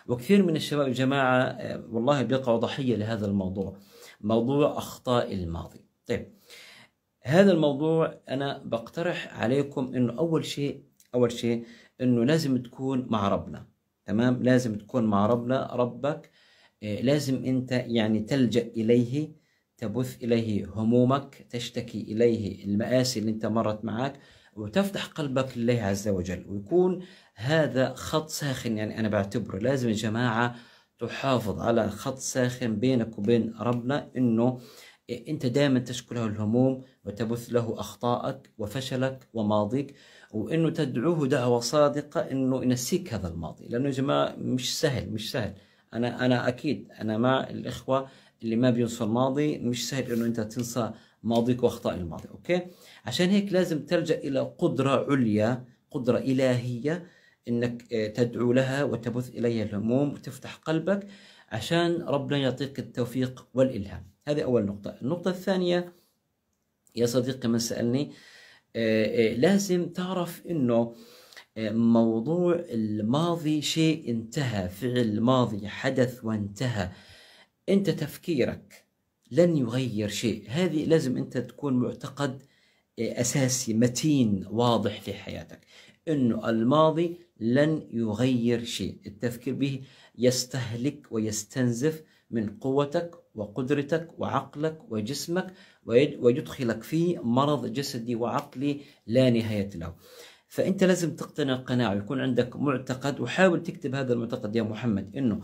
وكثير من الشباب جماعة آه، والله بيقعوا ضحية لهذا الموضوع موضوع أخطاء الماضي طيب هذا الموضوع أنا بقترح عليكم أنه أول شيء أول شيء أنه لازم تكون مع ربنا تمام لازم تكون مع ربنا ربك آه، لازم أنت يعني تلجأ إليه تبث إليه همومك تشتكي إليه المآسي اللي أنت مرت معك وتفتح قلبك لله عز وجل ويكون هذا خط ساخن يعني أنا بعتبره لازم الجماعة تحافظ على خط ساخن بينك وبين ربنا أنه أنت دائما تشكو له الهموم وتبث له أخطائك وفشلك وماضيك وأنه تدعوه دعوة صادقة أنه ينسيك هذا الماضي لأنه يا جماعة مش سهل مش سهل أنا أنا أكيد أنا مع الإخوة اللي ما بينسى الماضي مش سهل انه انت تنسى ماضيك واخطاء الماضي اوكي عشان هيك لازم تلجا الى قدره عليا قدره الهيه انك آه، تدعو لها وتبث اليها الهموم وتفتح قلبك عشان ربنا يعطيك التوفيق والالهام هذه اول نقطه النقطه الثانيه يا صديقي من سالني آه، آه، لازم تعرف انه موضوع الماضي شيء انتهى فعل ماضي حدث وانتهى انت تفكيرك لن يغير شيء هذه لازم انت تكون معتقد آه، اساسي متين واضح في حياتك انه الماضي لن يغير شيء التفكير به يستهلك ويستنزف من قوتك وقدرتك وعقلك وجسمك ويدخلك في مرض جسدي وعقلي لا نهايه له فانت لازم تقتنع قناعه ويكون عندك معتقد وحاول تكتب هذا المعتقد يا محمد انه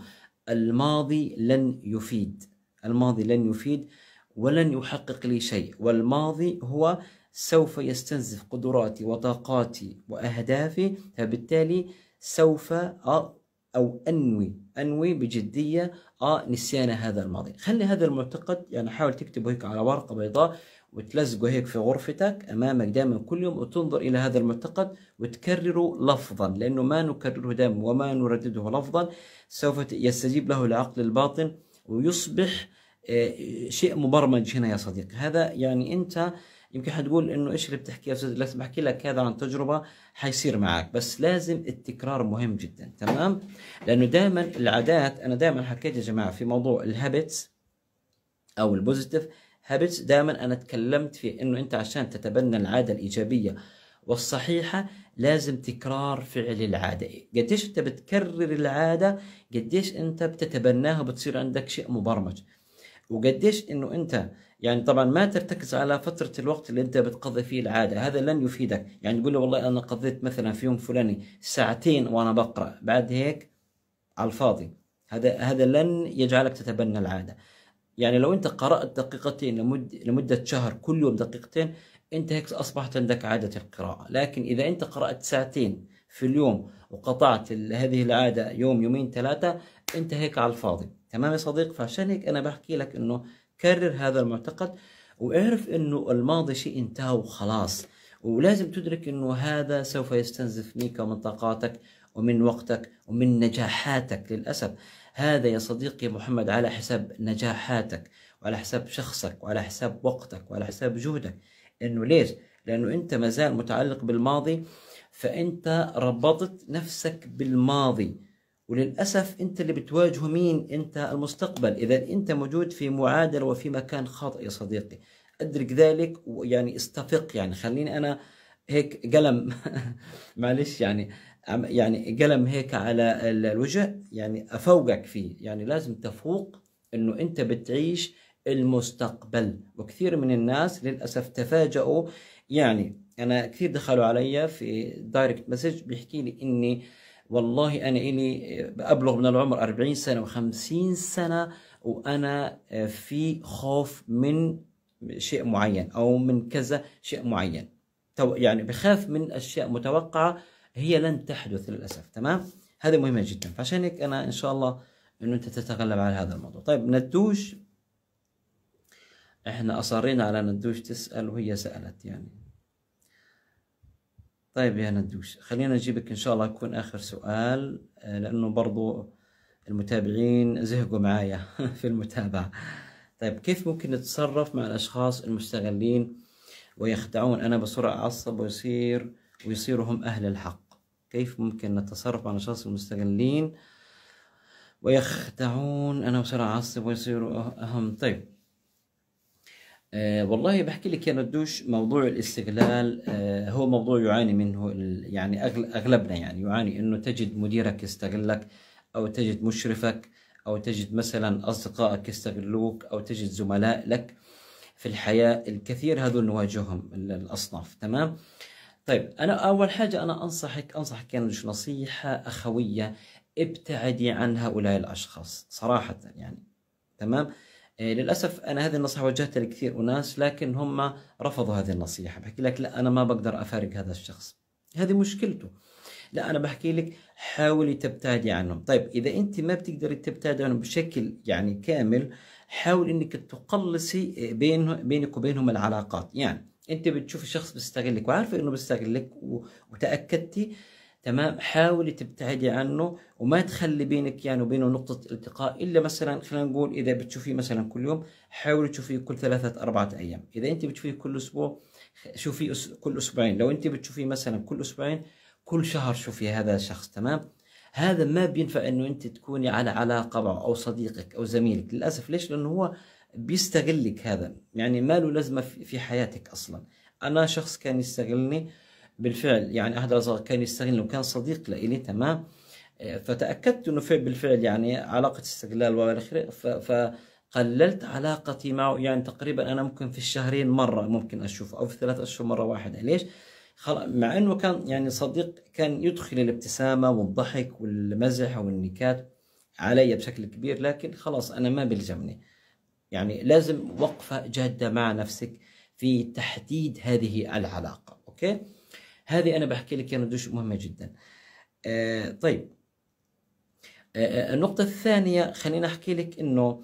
الماضي لن يفيد الماضي لن يفيد ولن يحقق لي شيء والماضي هو سوف يستنزف قدراتي وطاقاتي وأهدافي فبالتالي سوف أو أنوي أنوي بجدية نسيان هذا الماضي خلي هذا المعتقد يعني حاول تكتبه هيك على ورقة بيضاء وتلزقه هيك في غرفتك امامك دائما كل يوم وتنظر الى هذا المعتقد وتكرره لفظا لانه ما نكرره دائما وما نردده لفظا سوف يستجيب له العقل الباطن ويصبح آه، شيء مبرمج هنا يا صديقي هذا يعني انت يمكن حتقول انه ايش اللي بتحكي يا استاذ لازم بحكي لك هذا عن تجربه حيصير معك بس لازم التكرار مهم جدا تمام لانه دائما العادات انا دائما حكيت يا جماعه في موضوع الهابتس او البوزيتيف هابتس دائما انا اتكلمت في انه انت عشان تتبنى العاده الايجابيه والصحيحه لازم تكرار فعل العاده قديش انت بتكرر العاده قديش انت بتتبناها وبتصير عندك شيء مبرمج وقديش انه انت يعني طبعا ما ترتكز على فتره الوقت اللي انت بتقضي فيه العاده هذا لن يفيدك يعني تقول له والله انا قضيت مثلا في يوم فلاني ساعتين وانا بقرا بعد هيك على الفاضي هذا هذا لن يجعلك تتبنى العاده يعني لو انت قرات دقيقتين لمد... لمده شهر كل يوم دقيقتين انت هيك اصبحت عندك عاده القراءه لكن اذا انت قرات ساعتين في اليوم وقطعت هذه العاده يوم يومين ثلاثه انت هيك على الفاضي تمام يا صديق فعشان هيك انا بحكي لك انه كرر هذا المعتقد واعرف انه الماضي شيء انتهى وخلاص ولازم تدرك انه هذا سوف يستنزف منك ومن طاقاتك ومن وقتك ومن نجاحاتك للاسف هذا يا صديقي محمد على حساب نجاحاتك وعلى حساب شخصك وعلى حساب وقتك وعلى حساب جهدك انه ليش؟ لانه انت ما زال متعلق بالماضي فانت ربطت نفسك بالماضي وللاسف انت اللي بتواجهه مين؟ انت المستقبل، اذا انت موجود في معادله وفي مكان خاطئ يا صديقي. ادرك ذلك ويعني استفق يعني خليني انا هيك قلم معلش يعني يعني قلم هيك على الوجه يعني افوقك فيه يعني لازم تفوق انه انت بتعيش المستقبل وكثير من الناس للاسف تفاجئوا يعني انا كثير دخلوا علي في دايركت مسج بيحكي لي اني والله انا الي ابلغ من العمر 40 سنه و50 سنه وانا في خوف من شيء معين او من كذا شيء معين يعني بخاف من اشياء متوقعه هي لن تحدث للاسف تمام هذه مهمه جدا فعشان هيك انا ان شاء الله انه انت تتغلب على هذا الموضوع طيب ندوش احنا اصرينا على ندوش تسال وهي سالت يعني طيب يا ندوش خلينا نجيبك ان شاء الله يكون اخر سؤال آه، لانه برضو المتابعين زهقوا معايا في المتابعه طيب كيف ممكن نتصرف مع الاشخاص المستغلين ويخدعون انا بسرعه اعصب ويصير ويصيروا هم اهل الحق كيف ممكن نتصرف مع الأشخاص المستغلين ويخدعون أنا بصير أعصب ويصيروا أهم طيب أه والله بحكي لك يا ندوش موضوع الاستغلال أه هو موضوع يعاني منه يعني اغلبنا يعني يعاني انه تجد مديرك يستغلك او تجد مشرفك او تجد مثلا اصدقائك يستغلوك او تجد زملاء لك في الحياه الكثير هذول نواجههم الاصناف تمام طيب انا اول حاجه انا انصحك انصحك يعني نصيحه اخويه ابتعدي عن هؤلاء الاشخاص صراحه يعني تمام آه، للاسف انا هذه النصيحه وجهتها لكثير اناس لكن هم رفضوا هذه النصيحه بحكي لك لا انا ما بقدر افارق هذا الشخص هذه مشكلته لا انا بحكي لك حاولي تبتعدي عنهم طيب اذا انت ما بتقدري تبتعدي عنهم بشكل يعني كامل حاول انك تقلصي بين بينك وبينهم العلاقات يعني انت بتشوف الشخص بيستغلك وعارفه انه بيستغلك وتاكدتي تمام حاولي تبتعدي عنه وما تخلي بينك يعني وبينه نقطة التقاء إلا مثلا خلينا نقول إذا بتشوفيه مثلا كل يوم حاولي تشوفيه كل ثلاثة أربعة أيام إذا أنت بتشوفيه كل أسبوع شوفيه أس... كل أسبوعين لو أنت بتشوفيه مثلا كل أسبوعين كل شهر شوفي هذا الشخص تمام هذا ما بينفع انه انت تكوني على علاقه معه او صديقك او زميلك للاسف ليش لانه هو بيستغلك هذا يعني ما له لازمة في حياتك أصلا أنا شخص كان يستغلني بالفعل يعني أحد الأصدقاء كان يستغلني وكان صديق لإلي تمام آه، فتأكدت أنه فعل بالفعل يعني علاقة استغلال وإلى آخره فقللت علاقتي معه يعني تقريبا أنا ممكن في الشهرين مرة ممكن أشوفه أو في ثلاثة أشهر مرة واحدة ليش؟ مع أنه كان يعني صديق كان يدخل الابتسامة والضحك والمزح والنكات علي بشكل كبير لكن خلاص أنا ما بيلزمني يعني لازم وقفة جادة مع نفسك في تحديد هذه العلاقة أوكي هذه أنا بحكي لك أنا دوش مهمة جدا آه طيب آه،, آه النقطة الثانية خليني أحكي لك أنه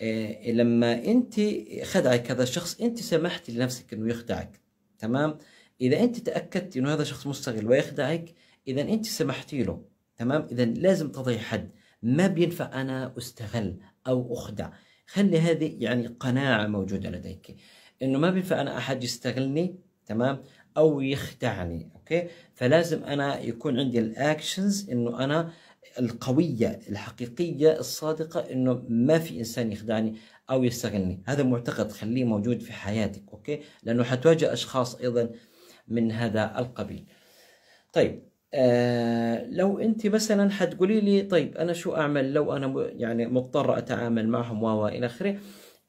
آه لما أنت خدعك هذا الشخص أنت سمحت لنفسك أنه يخدعك تمام إذا أنت تأكدت أنه هذا شخص مستغل ويخدعك إذا أنت سمحتي له تمام إذا لازم تضعي حد ما بينفع أنا أستغل أو أخدع خلي هذه يعني قناعة موجودة لديك انه ما بينفع انا احد يستغلني تمام او يخدعني اوكي فلازم انا يكون عندي الاكشنز انه انا القوية الحقيقية الصادقة انه ما في انسان يخدعني او يستغلني هذا معتقد خليه موجود في حياتك اوكي لانه حتواجه اشخاص ايضا من هذا القبيل طيب آه، لو انت مثلا حتقولي لي طيب انا شو اعمل لو انا يعني مضطر اتعامل معهم و والى اخره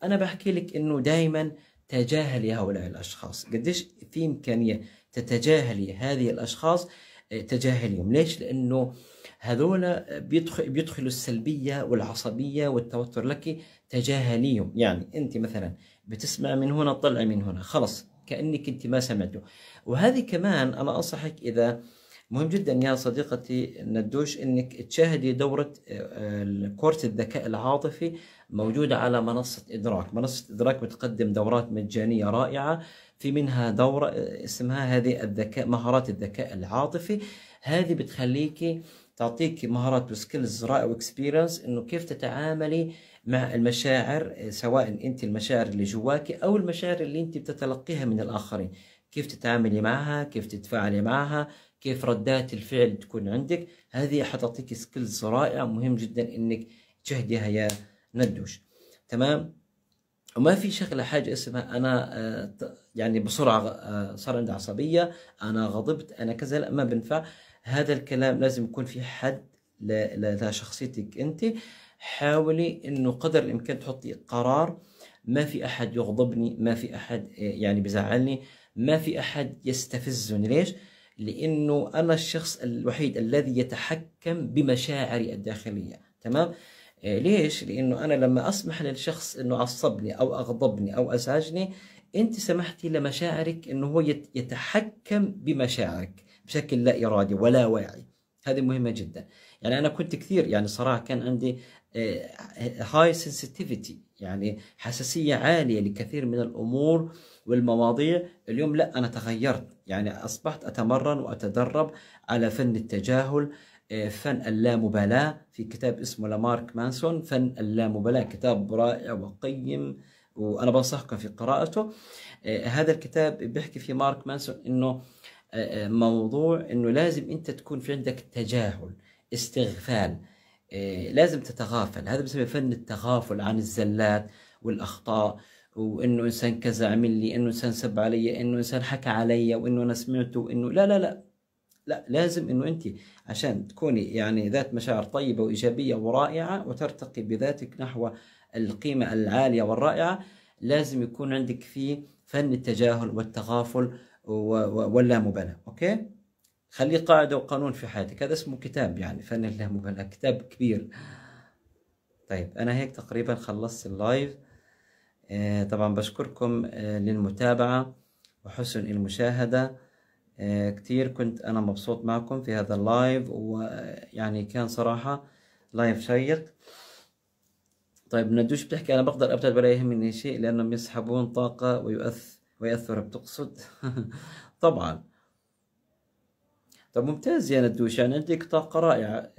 انا بحكي لك انه دائما تجاهلي هؤلاء الاشخاص قديش في امكانيه تتجاهلي هذه الاشخاص آه، تجاهليهم ليش لانه هذول بيدخل بيدخلوا السلبيه والعصبيه والتوتر لك تجاهليهم يعني انت مثلا بتسمع من هنا طلع من هنا خلص كانك انت ما سمعته وهذه كمان انا انصحك اذا مهم جدا يا صديقتي ندوش انك تشاهدي دوره آه، آه، كورس الذكاء العاطفي موجوده على منصه ادراك، منصه ادراك بتقدم دورات مجانيه رائعه في منها دوره آه، اسمها هذه الذكاء مهارات الذكاء العاطفي، هذه بتخليكي تعطيك مهارات وسكيلز رائعة واكسبيرينس انه كيف تتعاملي مع المشاعر سواء انت المشاعر اللي جواك او المشاعر اللي انت بتتلقيها من الاخرين كيف تتعاملي معها كيف تتفاعلي معها كيف ردات الفعل تكون عندك هذه حتعطيك سكيلز رائعه مهم جدا انك تجهدها يا ندوش تمام وما في شغله حاجه اسمها انا آه، يعني بسرعه آه، صار عندي عصبيه انا غضبت انا كذا لا ما بنفع هذا الكلام لازم يكون في حد لشخصيتك انت حاولي انه قدر الامكان تحطي قرار ما في احد يغضبني ما في احد آه، يعني بزعلني ما في احد يستفزني ليش لانه انا الشخص الوحيد الذي يتحكم بمشاعري الداخليه تمام آه، ليش لانه انا لما اسمح للشخص انه عصبني او اغضبني او ازعجني انت سمحتي لمشاعرك انه هو يتحكم بمشاعرك بشكل لا ارادي ولا واعي هذه مهمه جدا يعني انا كنت كثير يعني صراحه كان عندي هاي آه، سنسيتيفيتي يعني حساسيه عاليه لكثير من الامور والمواضيع اليوم لا انا تغيرت يعني أصبحت أتمرن وأتدرب على فن التجاهل آه، فن اللامبالاة في كتاب اسمه لمارك مانسون فن اللامبالاة كتاب رائع وقيم وأنا بنصحكم في قراءته آه، هذا الكتاب بيحكي فيه مارك مانسون إنه آه، موضوع إنه لازم أنت تكون في عندك تجاهل استغفال لازم تتغافل هذا بسميه فن التغافل عن الزلات والأخطاء وانه انسان كذا عمل لي انه انسان سب علي انه انسان حكى علي وانه انا سمعته وانه لا لا لا لا لازم انه انت عشان تكوني يعني ذات مشاعر طيبه وايجابيه ورائعه وترتقي بذاتك نحو القيمه العاليه والرائعه لازم يكون عندك في فن التجاهل والتغافل واللامبالاه اوكي خليه قاعده وقانون في حياتك هذا اسمه كتاب يعني فن اللامبالاه كتاب كبير طيب انا هيك تقريبا خلصت اللايف آه، طبعا بشكركم آه، للمتابعة وحسن المشاهدة آه، كتير كنت أنا مبسوط معكم في هذا اللايف ويعني كان صراحة لايف شيق طيب ندوش بتحكي أنا بقدر أبتعد ولا يهمني شيء لأنهم يسحبون طاقة ويؤث ويأثر بتقصد طبعا طب ممتاز يا ندوش يعني عندك طاقة رائعة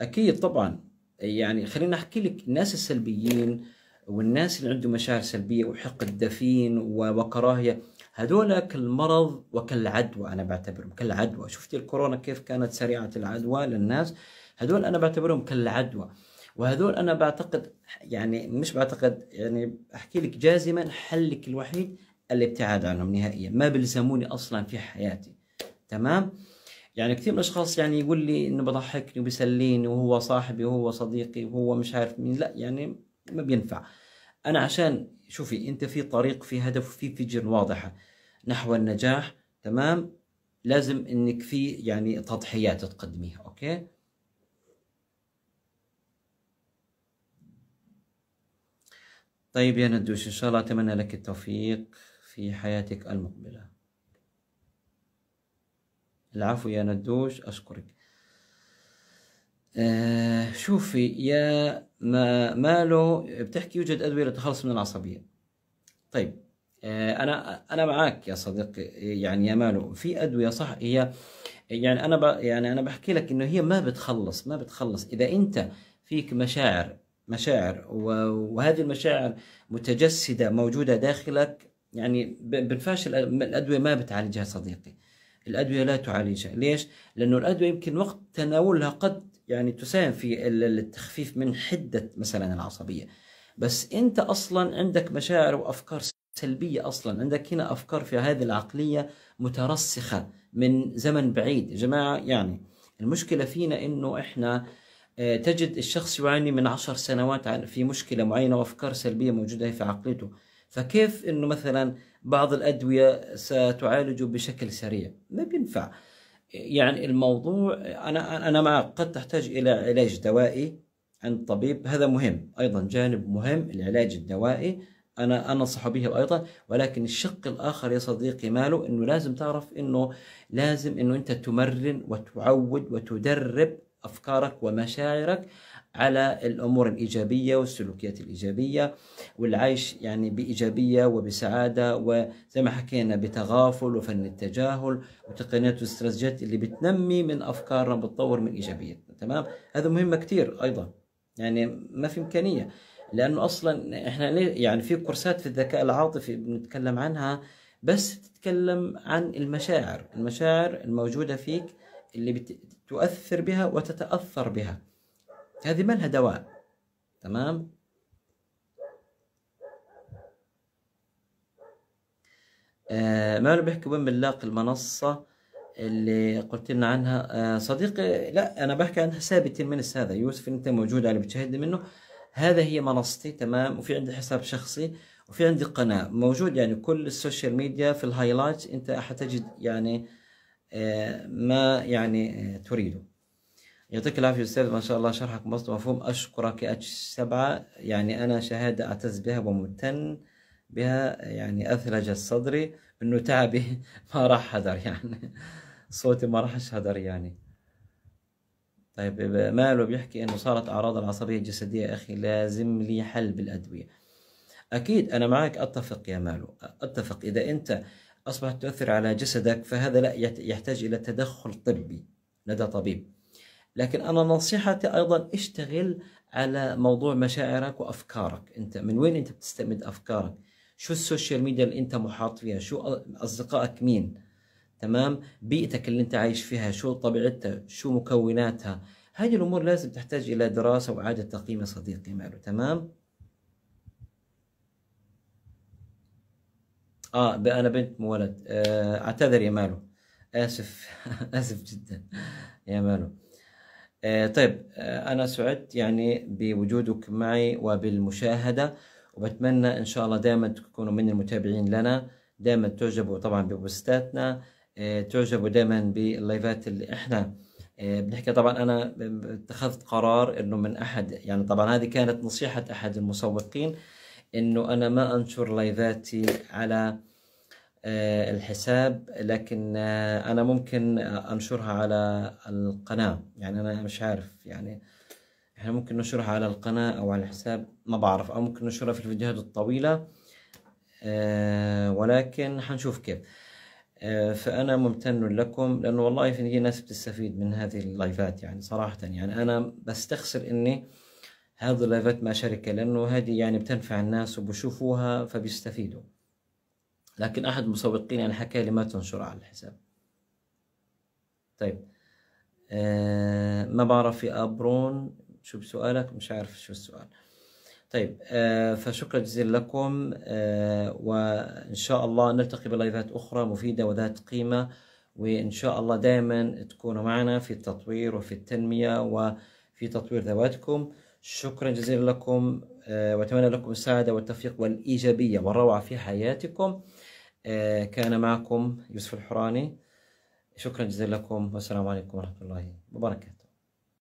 أكيد طبعا يعني خليني أحكي لك الناس السلبيين والناس اللي عندهم مشاعر سلبية وحقد دفين وكراهية هذول كالمرض وكالعدوى أنا بعتبرهم كالعدوى شفت الكورونا كيف كانت سريعة العدوى للناس هذول أنا بعتبرهم كالعدوى وهذول أنا بعتقد يعني مش بعتقد يعني أحكي لك جازما حلك الوحيد الابتعاد عنهم نهائيا ما بلزموني أصلا في حياتي تمام؟ يعني كثير من الاشخاص يعني يقول لي انه بضحكني وبيسليني وهو صاحبي وهو صديقي وهو مش عارف مين لا يعني ما بينفع انا عشان شوفي انت في طريق في هدف في فيجن واضحه نحو النجاح تمام لازم انك في يعني تضحيات تقدميها اوكي طيب يا ندوش ان شاء الله اتمنى لك التوفيق في حياتك المقبله العفو يا ندوش اشكرك آه شوفي يا ما ماله بتحكي يوجد ادويه للتخلص من العصبيه طيب آه، انا انا معك يا صديقي يعني يا مالو في ادويه صح هي يعني انا يعني انا بحكي لك انه هي ما بتخلص ما بتخلص اذا انت فيك مشاعر مشاعر وهذه المشاعر متجسده موجوده داخلك يعني بنفعش الادويه ما بتعالجها صديقي الادويه لا تعالجها ليش لانه الادويه يمكن وقت تناولها قد يعني تساهم في التخفيف من حده مثلا العصبيه بس انت اصلا عندك مشاعر وافكار سلبيه اصلا عندك هنا افكار في هذه العقليه مترسخه من زمن بعيد يا جماعه يعني المشكله فينا انه احنا آه، تجد الشخص يعاني من عشر سنوات في مشكله معينه وافكار سلبيه موجوده في عقلته فكيف انه مثلا بعض الادويه ستعالجه بشكل سريع ما بينفع يعني الموضوع انا انا ما قد تحتاج الى علاج دوائي عند طبيب هذا مهم ايضا جانب مهم العلاج الدوائي انا انصح به ايضا ولكن الشق الاخر يا صديقي ماله انه لازم تعرف انه لازم انه انت تمرن وتعود وتدرب افكارك ومشاعرك على الأمور الإيجابية والسلوكيات الإيجابية والعيش يعني بإيجابية وبسعادة وزي ما حكينا بتغافل وفن التجاهل وتقنيات والاستراتيجيات اللي بتنمي من أفكارنا بتطور من إيجابيتنا تمام هذا مهمة كثير أيضا يعني ما في إمكانية لأنه أصلا إحنا يعني في كورسات في الذكاء العاطفي بنتكلم عنها بس تتكلم عن المشاعر المشاعر الموجودة فيك اللي بتؤثر بها وتتأثر بها هذه ما لها دواء تمام آه ما بحكي وين بنلاقي المنصة اللي قلت لنا عنها آه صديقي لا أنا بحكي عنها ثابت من هذا يوسف أنت موجود على بتشاهد منه هذا هي منصتي تمام وفي عندي حساب شخصي وفي عندي قناة موجود يعني كل السوشيال ميديا في الهايلايت أنت حتجد يعني آه ما يعني آه، تريده يعطيك العافية أستاذ ما شاء الله شرحك بسط ومفهوم أشكرك أتش سبعة يعني أنا شهادة أعتز بها وممتن بها يعني أثلجت صدري إنه تعبي ما راح هدر يعني صوتي ما راحش هدر يعني طيب ماله بيحكي إنه صارت أعراض العصبية الجسدية أخي لازم لي حل بالأدوية أكيد أنا معك أتفق يا مالو أتفق إذا أنت أصبحت تؤثر على جسدك فهذا لا يحتاج إلى تدخل طبي لدى طبيب لكن أنا نصيحتي أيضا اشتغل على موضوع مشاعرك وأفكارك أنت من وين أنت بتستمد أفكارك شو السوشيال ميديا اللي أنت محاط فيها شو أصدقائك مين تمام بيئتك اللي أنت عايش فيها شو طبيعتها شو مكوناتها هذه الأمور لازم تحتاج إلى دراسة وإعادة تقييم صديقي ماله تمام اه انا بنت مولد آه اعتذر يا مالو اسف اسف جدا يا مالو آه، طيب آه، أنا سعدت يعني بوجودك معي وبالمشاهدة وبتمنى إن شاء الله دائما تكونوا من المتابعين لنا دائما تعجبوا طبعا ببوستاتنا آه، تعجبوا دائما باللايفات اللي احنا بنحكي طبعا انا اتخذت قرار انه من احد يعني طبعا هذه كانت نصيحه احد المسوقين انه انا ما انشر لايفاتي على آه، الحساب لكن آه، انا ممكن انشرها على القناه يعني انا مش عارف يعني احنا ممكن نشرها على القناه او على الحساب ما بعرف او ممكن نشرها في الفيديوهات الطويله آه، ولكن حنشوف كيف فانا ممتن لكم لانه والله في ناس بتستفيد من هذه اللايفات يعني صراحه يعني انا بستخسر اني هذه اللايفات ما شركه لانه هذه يعني بتنفع الناس وبشوفوها فبيستفيدوا لكن أحد المسوقين يعني حكى لي ما تنشر على الحساب طيب أه ما بعرف يا أبرون شو بسؤالك مش عارف شو السؤال طيب أه فشكرا جزيلا لكم أه وإن شاء الله نلتقي بلايفات أخرى مفيدة وذات قيمة وإن شاء الله دائما تكونوا معنا في التطوير وفي التنمية وفي تطوير ذواتكم شكرا جزيلا لكم آه، وأتمنى لكم السعادة والتوفيق والإيجابية والروعة في حياتكم آه، كان معكم يوسف الحراني شكرا جزيلا لكم والسلام عليكم ورحمة الله وبركاته